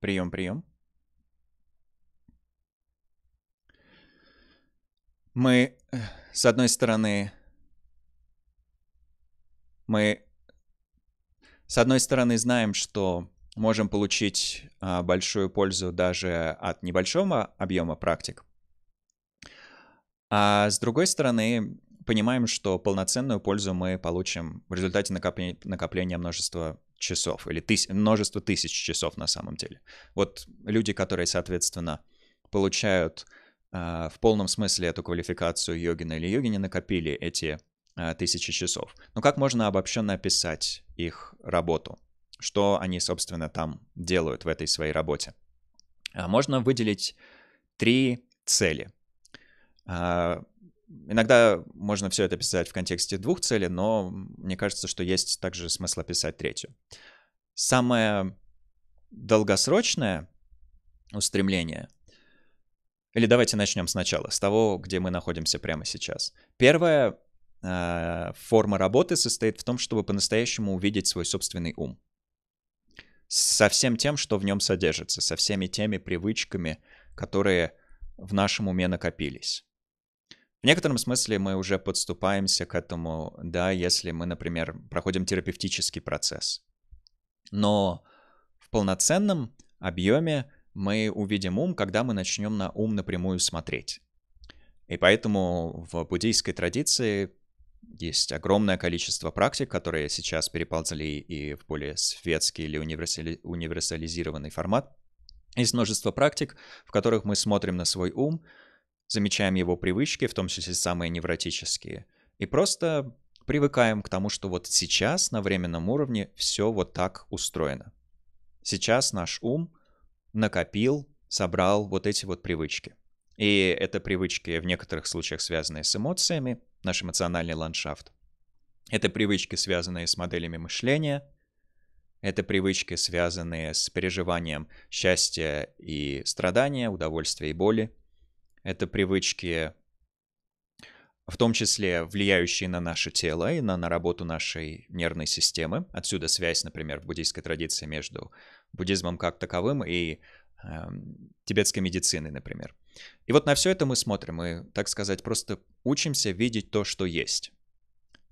Прием, прием.
Мы, э, с одной стороны, мы с одной стороны, знаем, что можем получить а, большую пользу даже от небольшого объема практик. А с другой стороны, понимаем, что полноценную пользу мы получим в результате накопления, накопления множества часов или тыс, множество тысяч часов на самом деле. Вот люди, которые, соответственно, получают э, в полном смысле эту квалификацию йогина или йогини, накопили эти Э, тысячи часов. Но как можно обобщенно описать их работу? Что они, собственно, там делают в этой своей работе? Э, можно выделить три цели. Э, иногда можно все это писать в контексте двух целей, но мне кажется, что есть также смысл описать третью. Самое долгосрочное устремление или давайте начнем сначала, с того, где мы находимся прямо сейчас. Первое Э, форма работы состоит в том, чтобы по-настоящему увидеть свой собственный ум. Со всем тем, что в нем содержится, со всеми теми привычками, которые в нашем уме накопились. В некотором смысле мы уже подступаемся к этому, да, если мы, например, проходим терапевтический процесс. Но в полноценном объеме мы увидим ум, когда мы начнем на ум напрямую смотреть. И поэтому в буддийской традиции есть огромное количество практик, которые сейчас переползли и в более светский или универсали... универсализированный формат. Есть множество практик, в которых мы смотрим на свой ум, замечаем его привычки, в том числе самые невротические, и просто привыкаем к тому, что вот сейчас на временном уровне все вот так устроено. Сейчас наш ум накопил, собрал вот эти вот привычки. И это привычки в некоторых случаях связанные с эмоциями, наш эмоциональный ландшафт. Это привычки, связанные с моделями мышления, это привычки, связанные с переживанием счастья и страдания, удовольствия и боли. Это привычки, в том числе влияющие на наше тело и на, на работу нашей нервной системы. Отсюда связь, например, в буддийской традиции между буддизмом как таковым и э, тибетской медициной, например. И вот на все это мы смотрим Мы, так сказать, просто Учимся видеть то, что есть.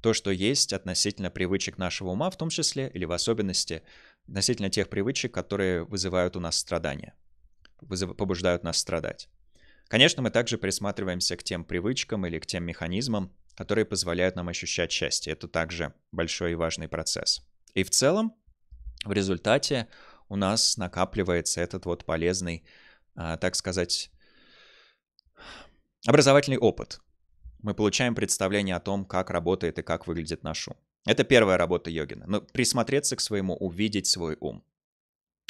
То, что есть относительно привычек нашего ума, в том числе или в особенности относительно тех привычек, которые вызывают у нас страдания, побуждают нас страдать. Конечно, мы также присматриваемся к тем привычкам или к тем механизмам, которые позволяют нам ощущать счастье. Это также большой и важный процесс. И в целом, в результате у нас накапливается этот вот полезный, а, так сказать, образовательный опыт, мы получаем представление о том, как работает и как выглядит наш ум. Это первая работа йогина. Но присмотреться к своему, увидеть свой ум.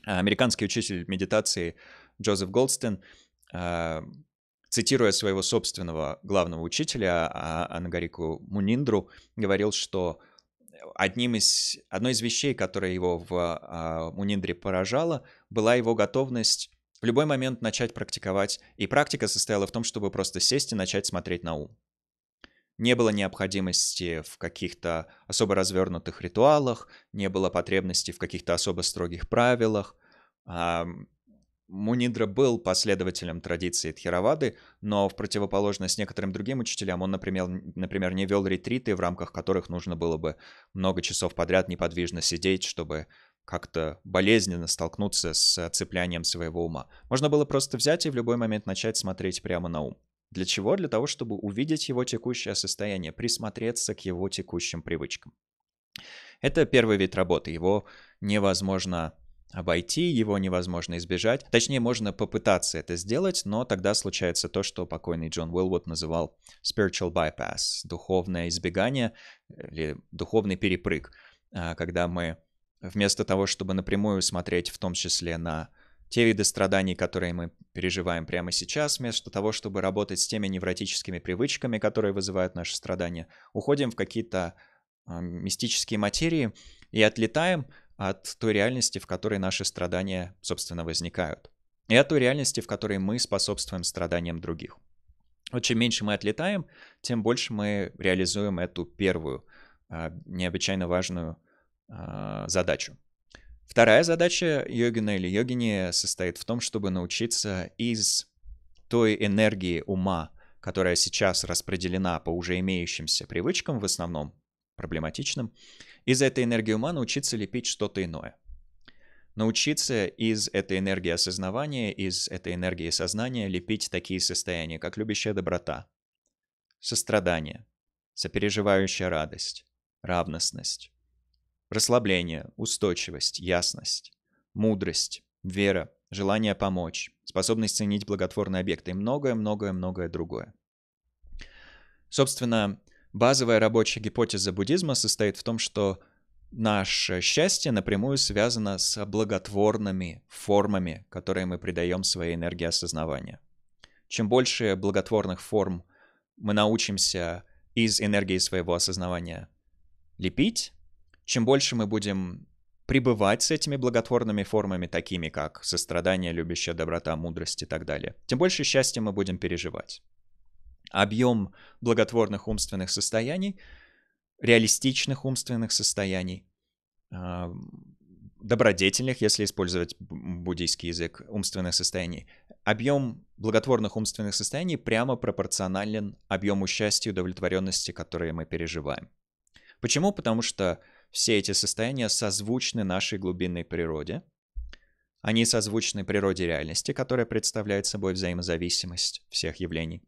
А, американский учитель медитации Джозеф Голдстен, а, цитируя своего собственного главного учителя а, Ангарику Муниндру, говорил, что одним из, одной из вещей, которая его в Муниндре поражала, была его готовность в любой момент начать практиковать. И практика состояла в том, чтобы просто сесть и начать смотреть на ум. Не было необходимости в каких-то особо развернутых ритуалах, не было потребности в каких-то особо строгих правилах. Мунидра был последователем традиции Тхировады, но в противоположность некоторым другим учителям он, например, например, не вел ретриты, в рамках которых нужно было бы много часов подряд неподвижно сидеть, чтобы как-то болезненно столкнуться с э, цеплянием своего ума. Можно было просто взять и в любой момент начать смотреть прямо на ум. Для чего? Для того, чтобы увидеть его текущее состояние, присмотреться к его текущим привычкам. Это первый вид работы. Его невозможно обойти, его невозможно избежать. Точнее, можно попытаться это сделать, но тогда случается то, что покойный Джон Уилвуд называл spiritual bypass, духовное избегание э, или духовный перепрыг, а когда мы вместо того, чтобы напрямую смотреть в том числе на те виды страданий, которые мы переживаем прямо сейчас, вместо того, чтобы работать с теми невротическими привычками, которые вызывают наши страдания, уходим в какие-то а, мистические материи и отлетаем от той реальности, в которой наши страдания, собственно, возникают. И от той реальности, в которой мы способствуем страданиям других. Вот чем меньше мы отлетаем, тем больше мы реализуем эту первую а, необычайно важную а, задачу. Вторая задача йогина или йогини состоит в том, чтобы научиться из той энергии ума, которая сейчас распределена по уже имеющимся привычкам, в основном проблематичным, из этой энергии ума научиться лепить что-то иное. Научиться из этой энергии осознавания, из этой энергии сознания лепить такие состояния, как любящая доброта, сострадание, сопереживающая радость, равностность, Расслабление, устойчивость, ясность, мудрость, вера, желание помочь, способность ценить благотворные объекты и многое-многое-многое другое. Собственно, базовая рабочая гипотеза буддизма состоит в том, что наше счастье напрямую связано с благотворными формами, которые мы придаем своей энергии осознавания. Чем больше благотворных форм мы научимся из энергии своего осознавания лепить, чем больше мы будем пребывать с этими благотворными формами, такими как сострадание, любящая доброта, мудрость и так далее, тем больше счастья мы будем переживать. Объем благотворных умственных состояний, реалистичных умственных состояний, а, добродетельных, если использовать буддийский язык, умственных состояний, объем благотворных умственных состояний прямо пропорционален объему счастья и удовлетворенности, которые мы переживаем. Почему? Потому что все эти состояния созвучны нашей глубинной природе. Они созвучны природе реальности, которая представляет собой взаимозависимость всех явлений.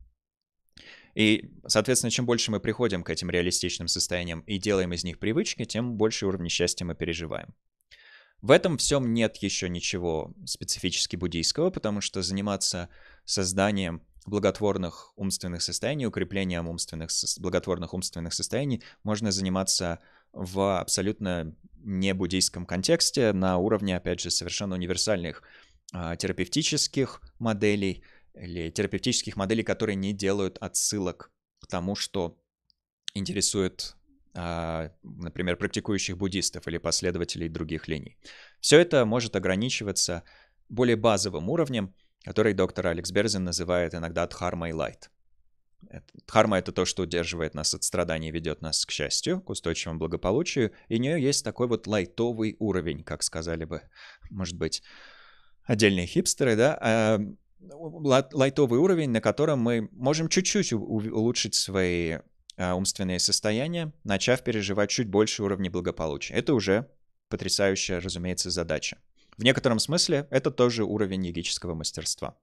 И, соответственно, чем больше мы приходим к этим реалистичным состояниям и делаем из них привычки, тем больше уровень счастья мы переживаем. В этом всем нет еще ничего специфически буддийского, потому что заниматься созданием благотворных умственных состояний, укреплением умственных, благотворных умственных состояний можно заниматься в абсолютно не буддийском контексте на уровне, опять же, совершенно универсальных а, терапевтических моделей или терапевтических моделей, которые не делают отсылок к тому, что интересует, а, например, практикующих буддистов или последователей других линий. Все это может ограничиваться более базовым уровнем, который доктор Алекс Берзин называет иногда дхарма и лайт. Дхарма — это то, что удерживает нас от страданий, ведет нас к счастью, к устойчивому благополучию. И у нее есть такой вот лайтовый уровень, как сказали бы, может быть, отдельные хипстеры, да, а, лайтовый уровень, на котором мы можем чуть-чуть улучшить свои а, умственные состояния, начав переживать чуть больше уровней благополучия. Это уже потрясающая, разумеется, задача. В некотором смысле это тоже уровень йогического мастерства.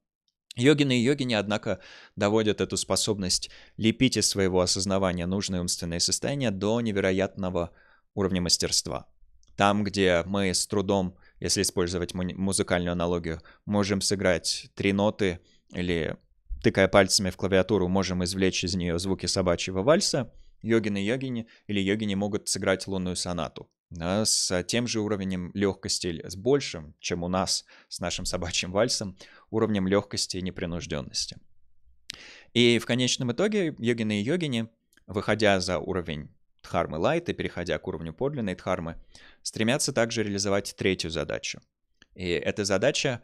Йогины и йогини, однако, доводят эту способность лепить из своего осознавания нужные умственные состояния до невероятного уровня мастерства. Там, где мы с трудом, если использовать музыкальную аналогию, можем сыграть три ноты или, тыкая пальцами в клавиатуру, можем извлечь из нее звуки собачьего вальса, йогины и йогини или йогини могут сыграть лунную сонату да, с тем же уровнем легкости, с большим, чем у нас, с нашим собачьим вальсом, уровнем легкости и непринужденности. И в конечном итоге йогины и йогини, выходя за уровень дхармы лайт и переходя к уровню подлинной дхармы, стремятся также реализовать третью задачу. И эта задача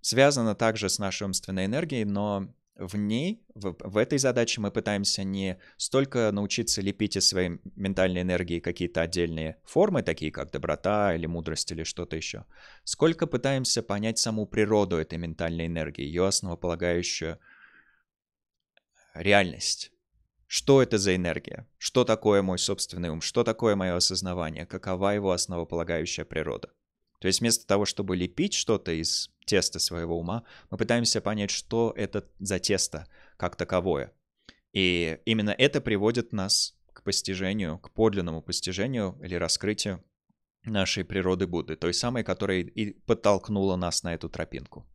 связана также с нашей умственной энергией, но в ней, в, в этой задаче мы пытаемся не столько научиться лепить из своей ментальной энергии какие-то отдельные формы, такие как доброта или мудрость или что-то еще, сколько пытаемся понять саму природу этой ментальной энергии, ее основополагающую реальность. Что это за энергия? Что такое мой собственный ум? Что такое мое осознавание? Какова его основополагающая природа? То есть вместо того, чтобы лепить что-то из тесто своего ума, мы пытаемся понять, что это за тесто как таковое. И именно это приводит нас к постижению, к подлинному постижению или раскрытию нашей природы Будды, той самой, которая и подтолкнула нас на эту тропинку.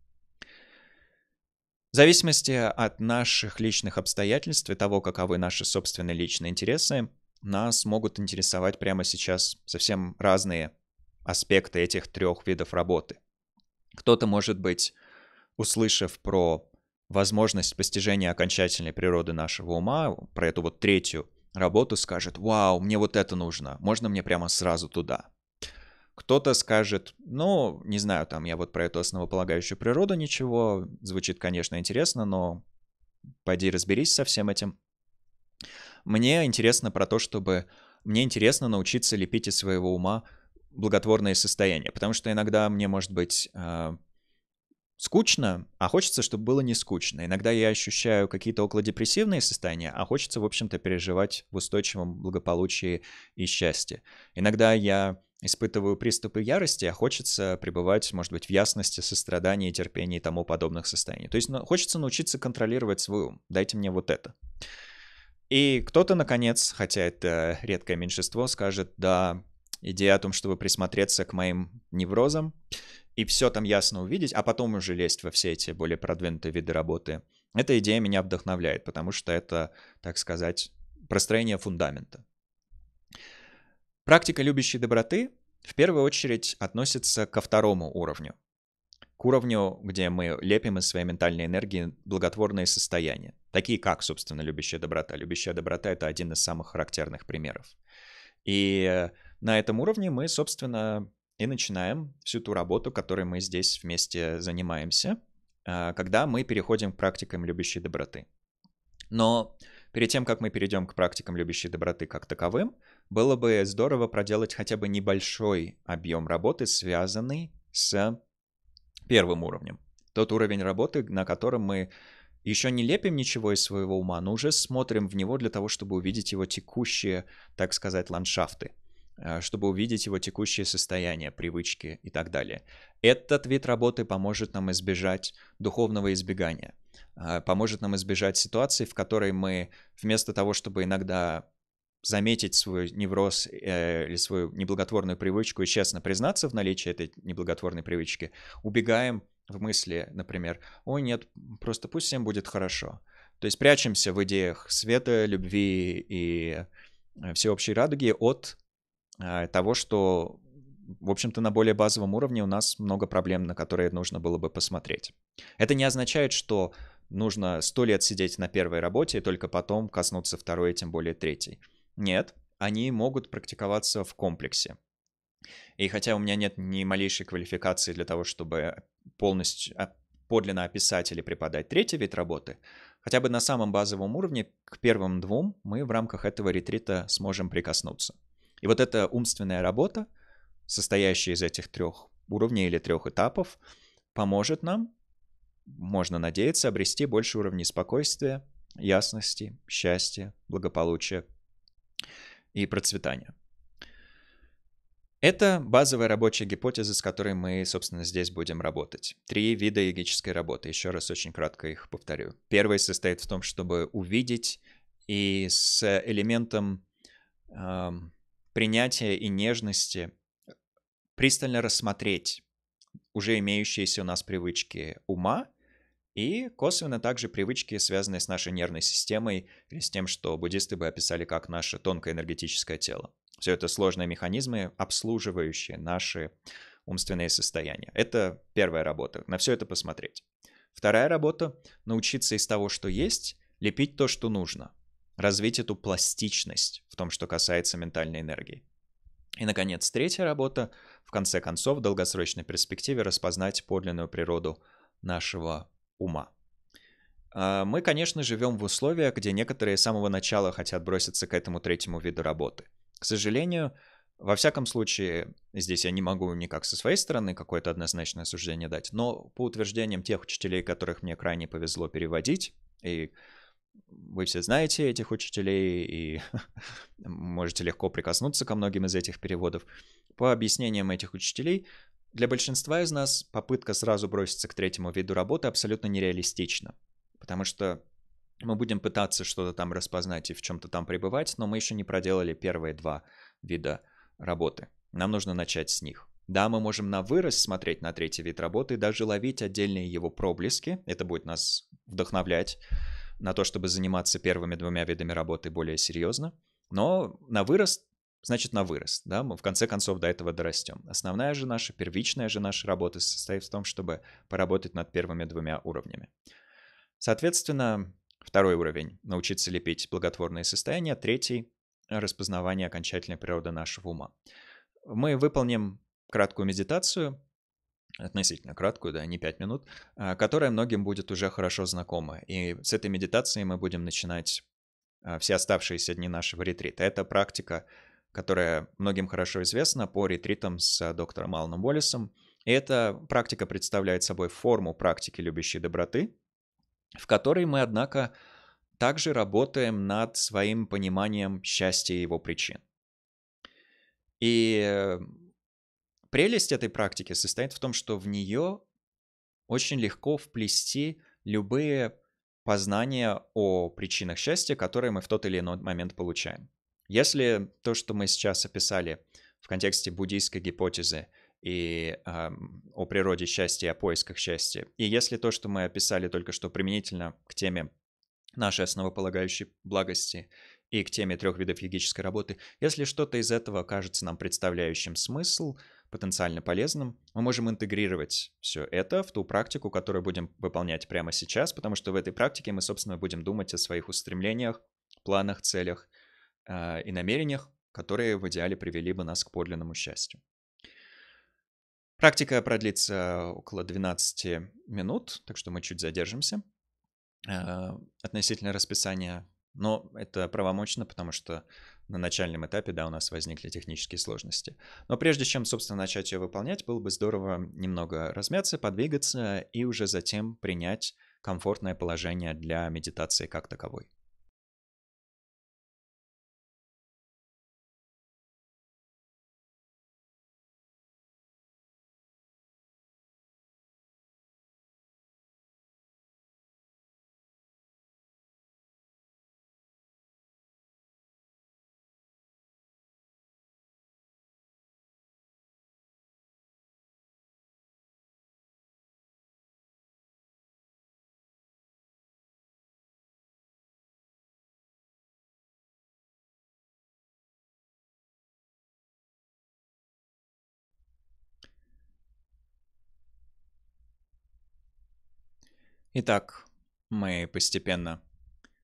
В зависимости от наших личных обстоятельств и того, каковы наши собственные личные интересы, нас могут интересовать прямо сейчас совсем разные аспекты этих трех видов работы – кто-то, может быть, услышав про возможность постижения окончательной природы нашего ума, про эту вот третью работу, скажет, вау, мне вот это нужно, можно мне прямо сразу туда. Кто-то скажет, ну, не знаю, там я вот про эту основополагающую природу ничего, звучит, конечно, интересно, но пойди разберись со всем этим. Мне интересно про то, чтобы... Мне интересно научиться лепить из своего ума благотворное состояние. Потому что иногда мне может быть э, скучно, а хочется, чтобы было не скучно. Иногда я ощущаю какие-то околодепрессивные состояния, а хочется, в общем-то, переживать в устойчивом благополучии и счастье. Иногда я испытываю приступы ярости, а хочется пребывать, может быть, в ясности, сострадании, терпении и тому подобных состояний. То есть ну, хочется научиться контролировать свой ум. Дайте мне вот это. И кто-то, наконец, хотя это редкое меньшинство, скажет, да, идея о том, чтобы присмотреться к моим неврозам и все там ясно увидеть, а потом уже лезть во все эти более продвинутые виды работы. Эта идея меня вдохновляет, потому что это, так сказать, простроение фундамента. Практика любящей доброты в первую очередь относится ко второму уровню. К уровню, где мы лепим из своей ментальной энергии благотворные состояния. Такие как, собственно, любящая доброта. Любящая доброта — это один из самых характерных примеров. И на этом уровне мы, собственно, и начинаем всю ту работу, которой мы здесь вместе занимаемся, а, когда мы переходим к практикам любящей доброты. Но перед тем, как мы перейдем к практикам любящей доброты как таковым, было бы здорово проделать хотя бы небольшой объем работы, связанный с первым уровнем. Тот уровень работы, на котором мы еще не лепим ничего из своего ума, но уже смотрим в него для того, чтобы увидеть его текущие, так сказать, ландшафты. Э, чтобы увидеть его текущее состояние, привычки и так далее. Этот вид работы поможет нам избежать духовного избегания, э, поможет нам избежать ситуации, в которой мы вместо того, чтобы иногда заметить свой невроз э, или свою неблаготворную привычку и честно признаться в наличии этой неблаготворной привычки, убегаем в мысли, например, «Ой, нет, просто пусть всем будет хорошо». То есть прячемся в идеях света, любви и э, всеобщей радуги от а, того, что, в общем-то, на более базовом уровне у нас много проблем, на которые нужно было бы посмотреть. Это не означает, что нужно сто лет сидеть на первой работе и только потом коснуться второй, и тем более третьей. Нет, они могут практиковаться в комплексе. И хотя у меня нет ни малейшей квалификации для того, чтобы полностью а, подлинно описать или преподать третий вид работы, хотя бы на самом базовом уровне к первым двум мы в рамках этого ретрита сможем прикоснуться. И вот эта умственная работа, состоящая из этих трех уровней или трех этапов, поможет нам, можно надеяться, обрести больше уровней спокойствия, ясности, счастья, благополучия и процветания. Это базовая рабочая гипотеза, с которой мы, собственно, здесь будем работать. Три вида йогической работы. Еще раз очень кратко их повторю. Первый состоит в том, чтобы увидеть и с элементом эм, принятия и нежности пристально рассмотреть уже имеющиеся у нас привычки ума и косвенно также привычки, связанные с нашей нервной системой или с тем, что буддисты бы описали как наше тонкое энергетическое тело. Все это сложные механизмы, обслуживающие наши умственные состояния. Это первая работа, на все это посмотреть. Вторая работа — научиться из того, что есть, лепить то, что нужно — развить эту пластичность в том, что касается ментальной энергии. И, наконец, третья работа, в конце концов, в долгосрочной перспективе распознать подлинную природу нашего ума. А, мы, конечно, живем в условиях, где некоторые с самого начала хотят броситься к этому третьему виду работы. К сожалению, во всяком случае, здесь я не могу никак со своей стороны какое-то однозначное суждение дать, но по утверждениям тех учителей, которых мне крайне повезло переводить, и вы все знаете этих учителей и можете легко прикоснуться ко многим из этих переводов. По объяснениям этих учителей, для большинства из нас попытка сразу броситься к третьему виду работы абсолютно нереалистична, потому что мы будем пытаться что-то там распознать и в чем-то там пребывать, но мы еще не проделали первые два вида работы. Нам нужно начать с них. Да, мы можем на вырос смотреть на третий вид работы, даже ловить отдельные его проблески. Это будет нас вдохновлять на то, чтобы заниматься первыми двумя видами работы более серьезно. Но на вырост, значит на вырост, да, мы в конце концов до этого дорастем. Основная же наша, первичная же наша работа состоит в том, чтобы поработать над первыми двумя уровнями. Соответственно, второй уровень — научиться лепить благотворные состояния, третий — распознавание окончательной природы нашего ума. Мы выполним краткую медитацию, относительно краткую, да, не 5 минут, а, которая многим будет уже хорошо знакома. И с этой медитацией мы будем начинать а, все оставшиеся дни нашего ретрита. Это практика, которая многим хорошо известна по ретритам с доктором Аланом Уоллесом. И эта практика представляет собой форму практики любящей доброты, в которой мы, однако, также работаем над своим пониманием счастья и его причин. И э, Прелесть этой практики состоит в том, что в нее очень легко вплести любые познания о причинах счастья, которые мы в тот или иной момент получаем. Если то, что мы сейчас описали в контексте буддийской гипотезы и э, о природе счастья, о поисках счастья, и если то, что мы описали только что применительно к теме нашей основополагающей благости и к теме трех видов йогической работы, если что-то из этого кажется нам представляющим смысл – потенциально полезным, мы можем интегрировать все это в ту практику, которую будем выполнять прямо сейчас, потому что в этой практике мы, собственно, будем думать о своих устремлениях, планах, целях э, и намерениях, которые в идеале привели бы нас к подлинному счастью. Практика продлится около 12 минут, так что мы чуть задержимся э, относительно расписания, но это правомочно, потому что на начальном этапе, да, у нас возникли технические сложности. Но прежде чем, собственно, начать ее выполнять, было бы здорово немного размяться, подвигаться и уже затем принять комфортное положение для медитации как таковой. Итак, мы постепенно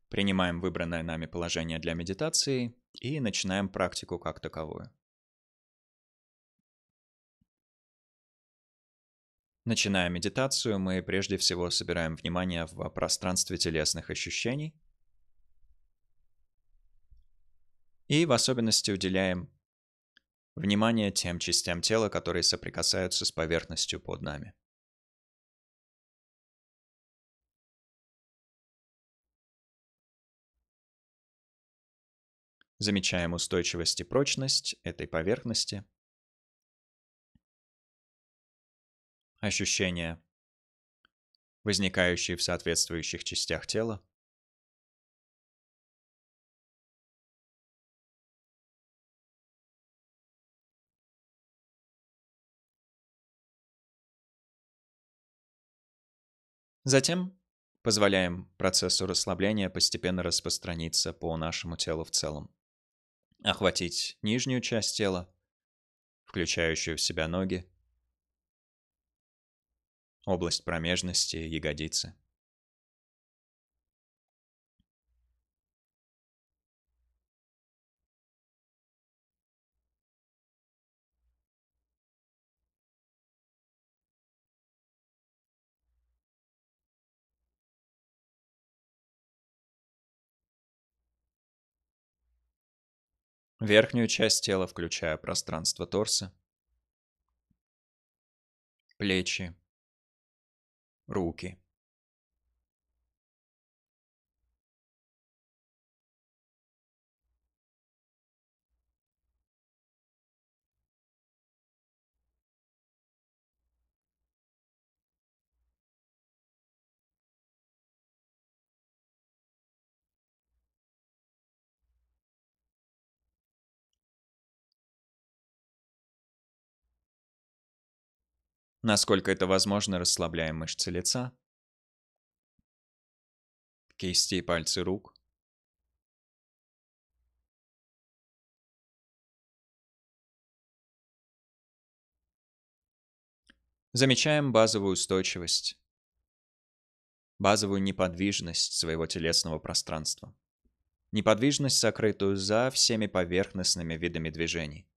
принимаем выбранное нами положение для медитации и начинаем практику как таковую. Начиная медитацию, мы прежде всего собираем внимание в пространстве телесных ощущений и в особенности уделяем внимание тем частям тела, которые
соприкасаются с поверхностью под нами – Замечаем устойчивость и прочность этой поверхности. Ощущения, возникающие в
соответствующих частях тела.
Затем
позволяем процессу расслабления постепенно распространиться по нашему телу в целом охватить нижнюю часть тела, включающую в себя ноги,
область промежности, ягодицы. верхнюю часть тела, включая пространство торса, плечи, руки. Насколько это возможно, расслабляем мышцы лица, кисти и пальцы рук.
Замечаем базовую устойчивость, базовую неподвижность своего телесного пространства. Неподвижность, сокрытую за всеми поверхностными видами движений.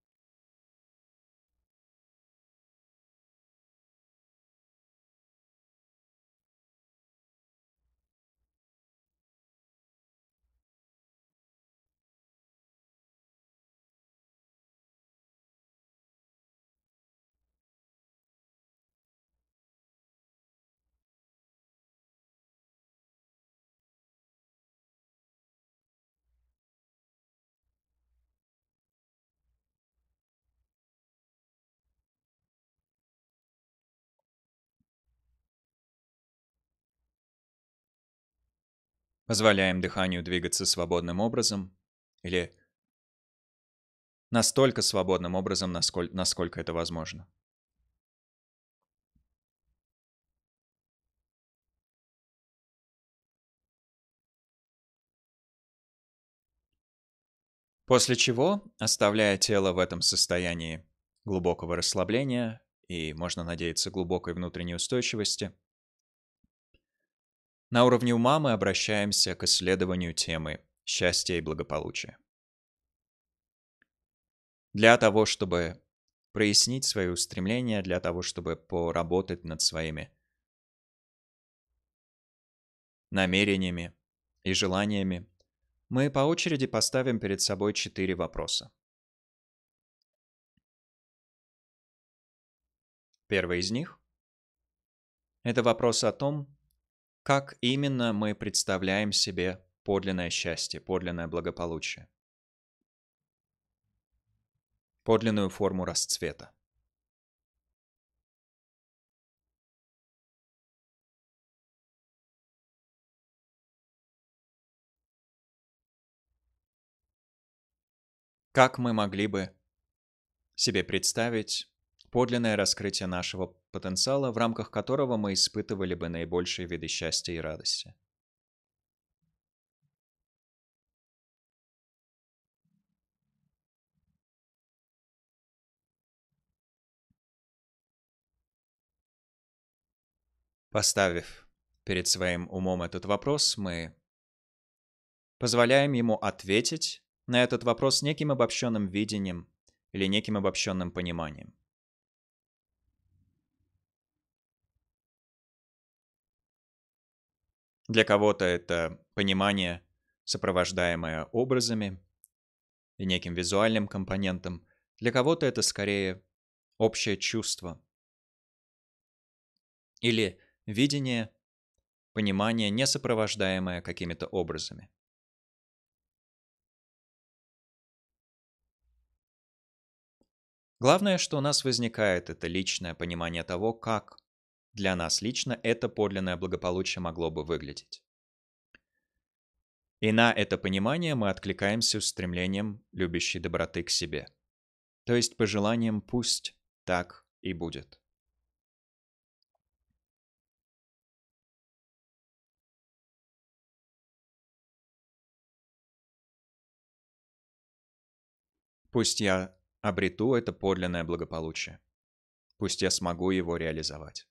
позволяем дыханию двигаться свободным образом или настолько свободным образом, насколько, насколько это возможно. После чего, оставляя тело в этом состоянии глубокого расслабления и, можно надеяться, глубокой внутренней устойчивости, на уровне ума мы обращаемся к исследованию темы счастья и благополучия. Для того, чтобы прояснить свои устремления, для того, чтобы поработать над своими намерениями и желаниями, мы по очереди поставим перед
собой четыре вопроса.
Первый из них — это вопрос о том, как именно мы представляем себе подлинное счастье, подлинное благополучие, подлинную форму расцвета. Как мы могли бы себе представить подлинное раскрытие нашего потенциала, в рамках которого мы испытывали бы наибольшие виды счастья и радости.
Поставив перед своим
умом этот вопрос, мы позволяем ему ответить на этот вопрос неким обобщенным видением или неким обобщенным пониманием. Для кого-то это понимание, сопровождаемое образами и неким визуальным компонентом. Для кого-то это скорее общее чувство. Или видение, понимание,
не сопровождаемое какими-то образами.
Главное, что у нас возникает, это личное понимание того, как для нас лично это подлинное благополучие могло бы выглядеть. И на это понимание мы откликаемся устремлением любящей доброты к себе. То есть пожеланием «пусть так и
будет». Пусть я обрету это подлинное благополучие. Пусть я смогу его реализовать.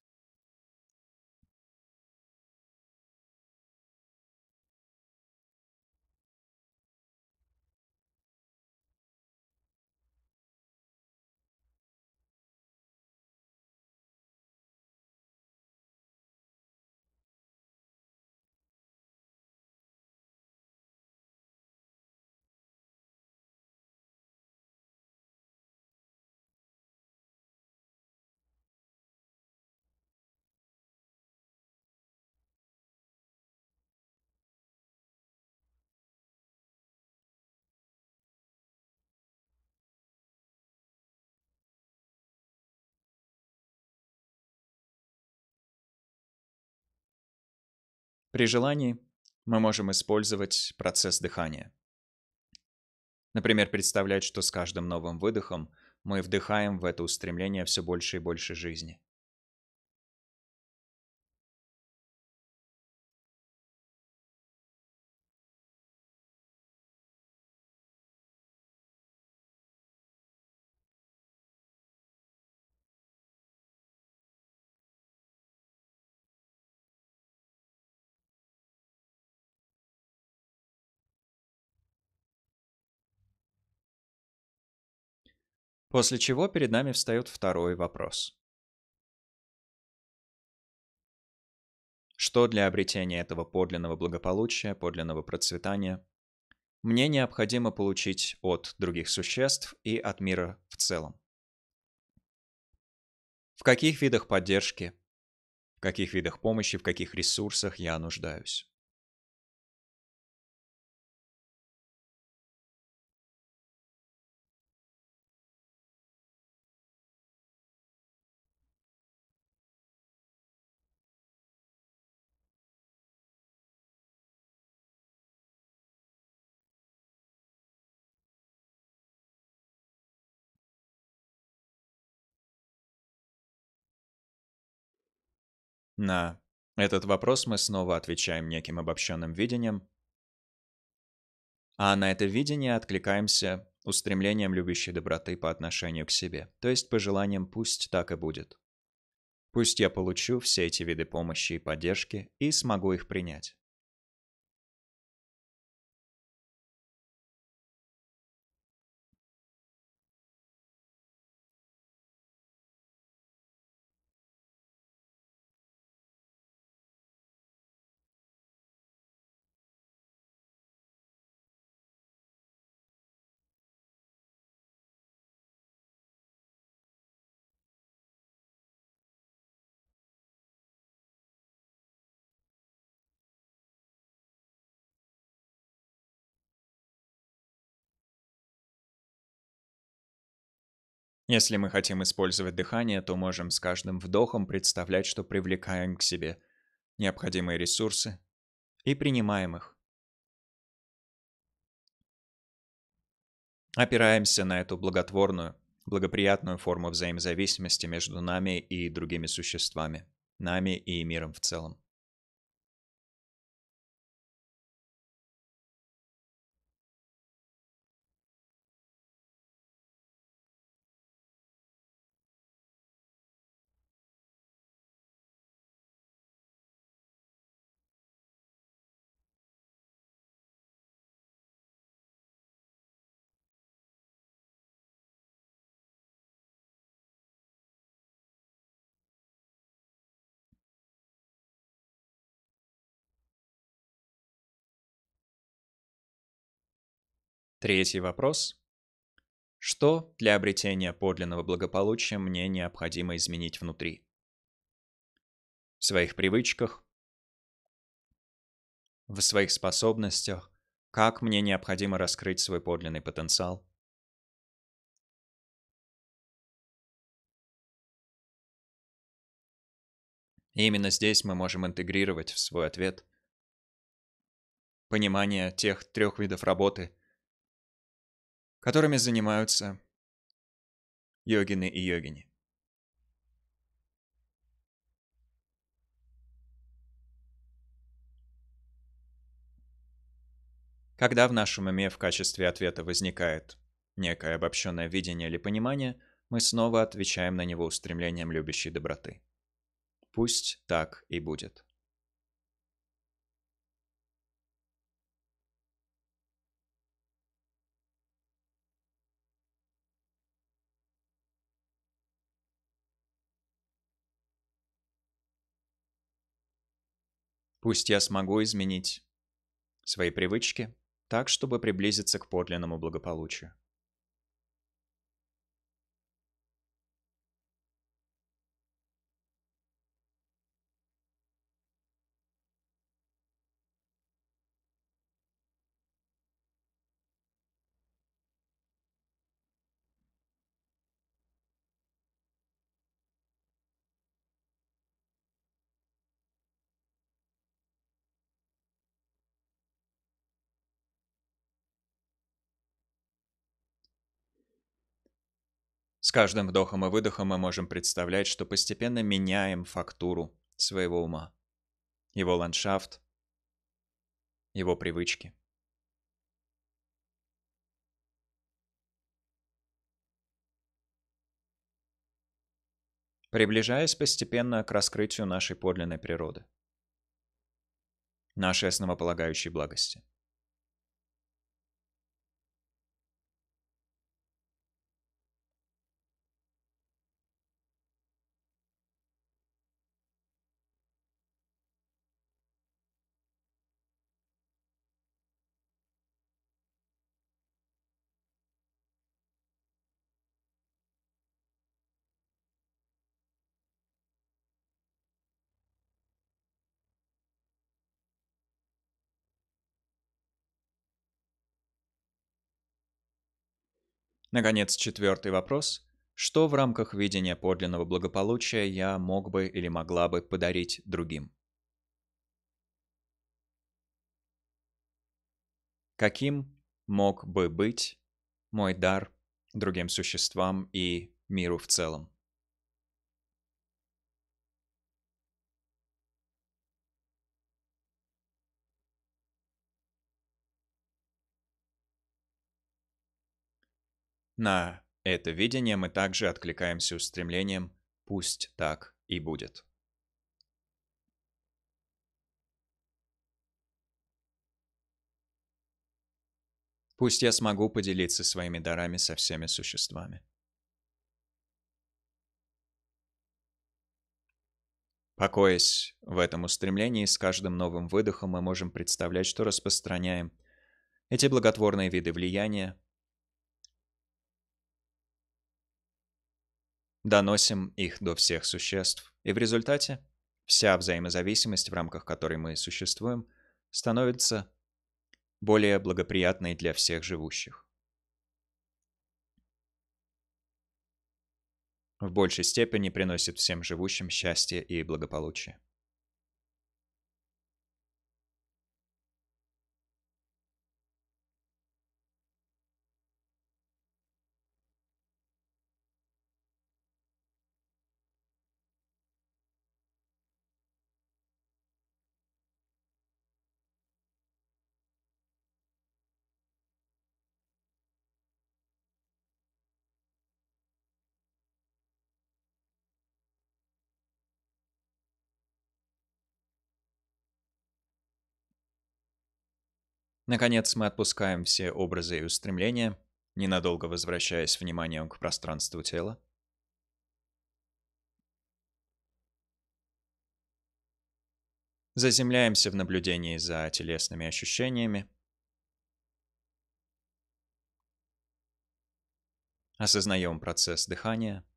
При желании мы можем использовать процесс дыхания. Например, представлять, что с каждым новым выдохом мы вдыхаем в это устремление все больше и
больше жизни.
После чего перед нами встает второй вопрос.
Что для обретения
этого подлинного благополучия, подлинного процветания мне необходимо получить от других существ и от мира в целом? В каких видах поддержки, в каких видах помощи, в каких ресурсах я
нуждаюсь?
На этот вопрос мы снова отвечаем
неким обобщенным видением, а на это видение откликаемся устремлением любящей доброты по отношению к себе, то есть пожеланием «пусть так и будет». Пусть я получу все эти виды помощи и поддержки и смогу их принять. Если мы хотим использовать дыхание, то можем с каждым вдохом представлять, что привлекаем к себе необходимые ресурсы
и принимаем их.
Опираемся на эту благотворную, благоприятную форму взаимозависимости между нами и другими существами, нами и миром в целом.
Третий вопрос. Что для обретения подлинного благополучия мне необходимо изменить внутри? В своих привычках, в своих способностях, как мне необходимо раскрыть свой подлинный потенциал. И именно здесь мы можем интегрировать в свой ответ понимание тех трех видов работы – которыми занимаются йогины и йогини.
Когда в нашем уме в качестве ответа возникает некое обобщенное видение или понимание, мы снова отвечаем на него устремлением любящей доброты. Пусть так и будет. Пусть я смогу изменить свои привычки так, чтобы приблизиться к подлинному благополучию. С каждым вдохом и выдохом мы можем представлять, что постепенно меняем фактуру своего ума, его ландшафт, его привычки. приближаясь постепенно к раскрытию нашей подлинной природы, нашей основополагающей благости. Наконец, четвертый вопрос. Что в рамках видения подлинного благополучия я мог бы или могла бы подарить другим? Каким мог бы быть мой дар другим существам и миру в целом? На это видение мы также откликаемся устремлением «пусть так и будет». Пусть я смогу поделиться своими дарами со всеми существами. Покоясь в этом устремлении, с каждым новым выдохом мы можем представлять, что распространяем эти благотворные виды влияния доносим их до всех существ, и в результате вся взаимозависимость, в рамках которой мы существуем, становится более благоприятной для всех живущих. В большей степени приносит всем живущим счастье и благополучие. Наконец, мы отпускаем все образы и устремления, ненадолго возвращаясь вниманием к пространству тела. Заземляемся в наблюдении за телесными ощущениями. Осознаем процесс дыхания –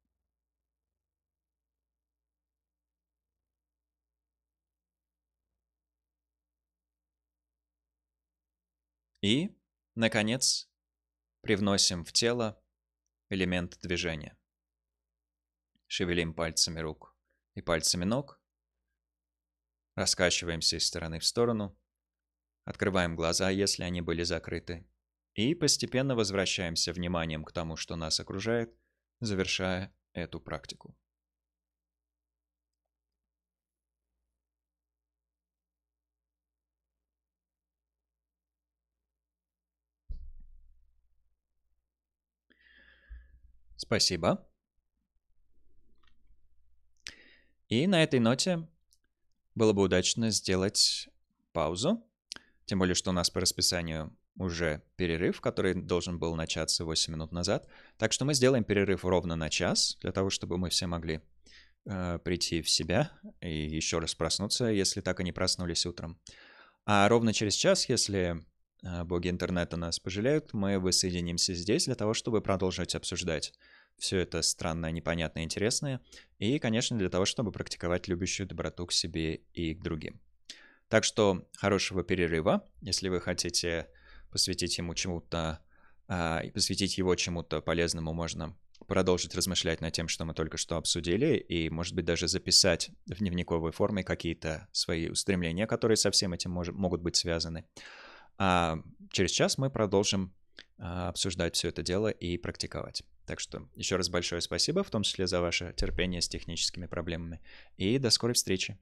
И, наконец, привносим в тело элемент движения. Шевелим пальцами рук и пальцами ног. Раскачиваемся из стороны в сторону. Открываем глаза, если они были закрыты. И постепенно возвращаемся вниманием к тому, что нас окружает, завершая эту практику. Спасибо. И на этой ноте было бы удачно сделать паузу. Тем более, что у нас по расписанию уже перерыв, который должен был начаться 8 минут назад. Так что мы сделаем перерыв ровно на час, для того, чтобы мы все могли э, прийти в себя и еще раз проснуться, если так и не проснулись утром. А ровно через час, если Э, боги интернета нас пожалеют, мы воссоединимся здесь для того, чтобы продолжать обсуждать все это странное, непонятное, интересное, и, конечно, для того, чтобы практиковать любящую доброту к себе и к другим. Так что хорошего перерыва, если вы хотите посвятить ему чему-то, а, посвятить его чему-то полезному, можно продолжить размышлять над тем, что мы только что обсудили, и, может быть, даже записать в дневниковой форме какие-то свои устремления, которые со всем этим мож- могут быть связаны. А через час мы продолжим а, обсуждать все это дело и практиковать. Так что еще раз большое спасибо, в том числе за ваше терпение с техническими проблемами. И до скорой встречи.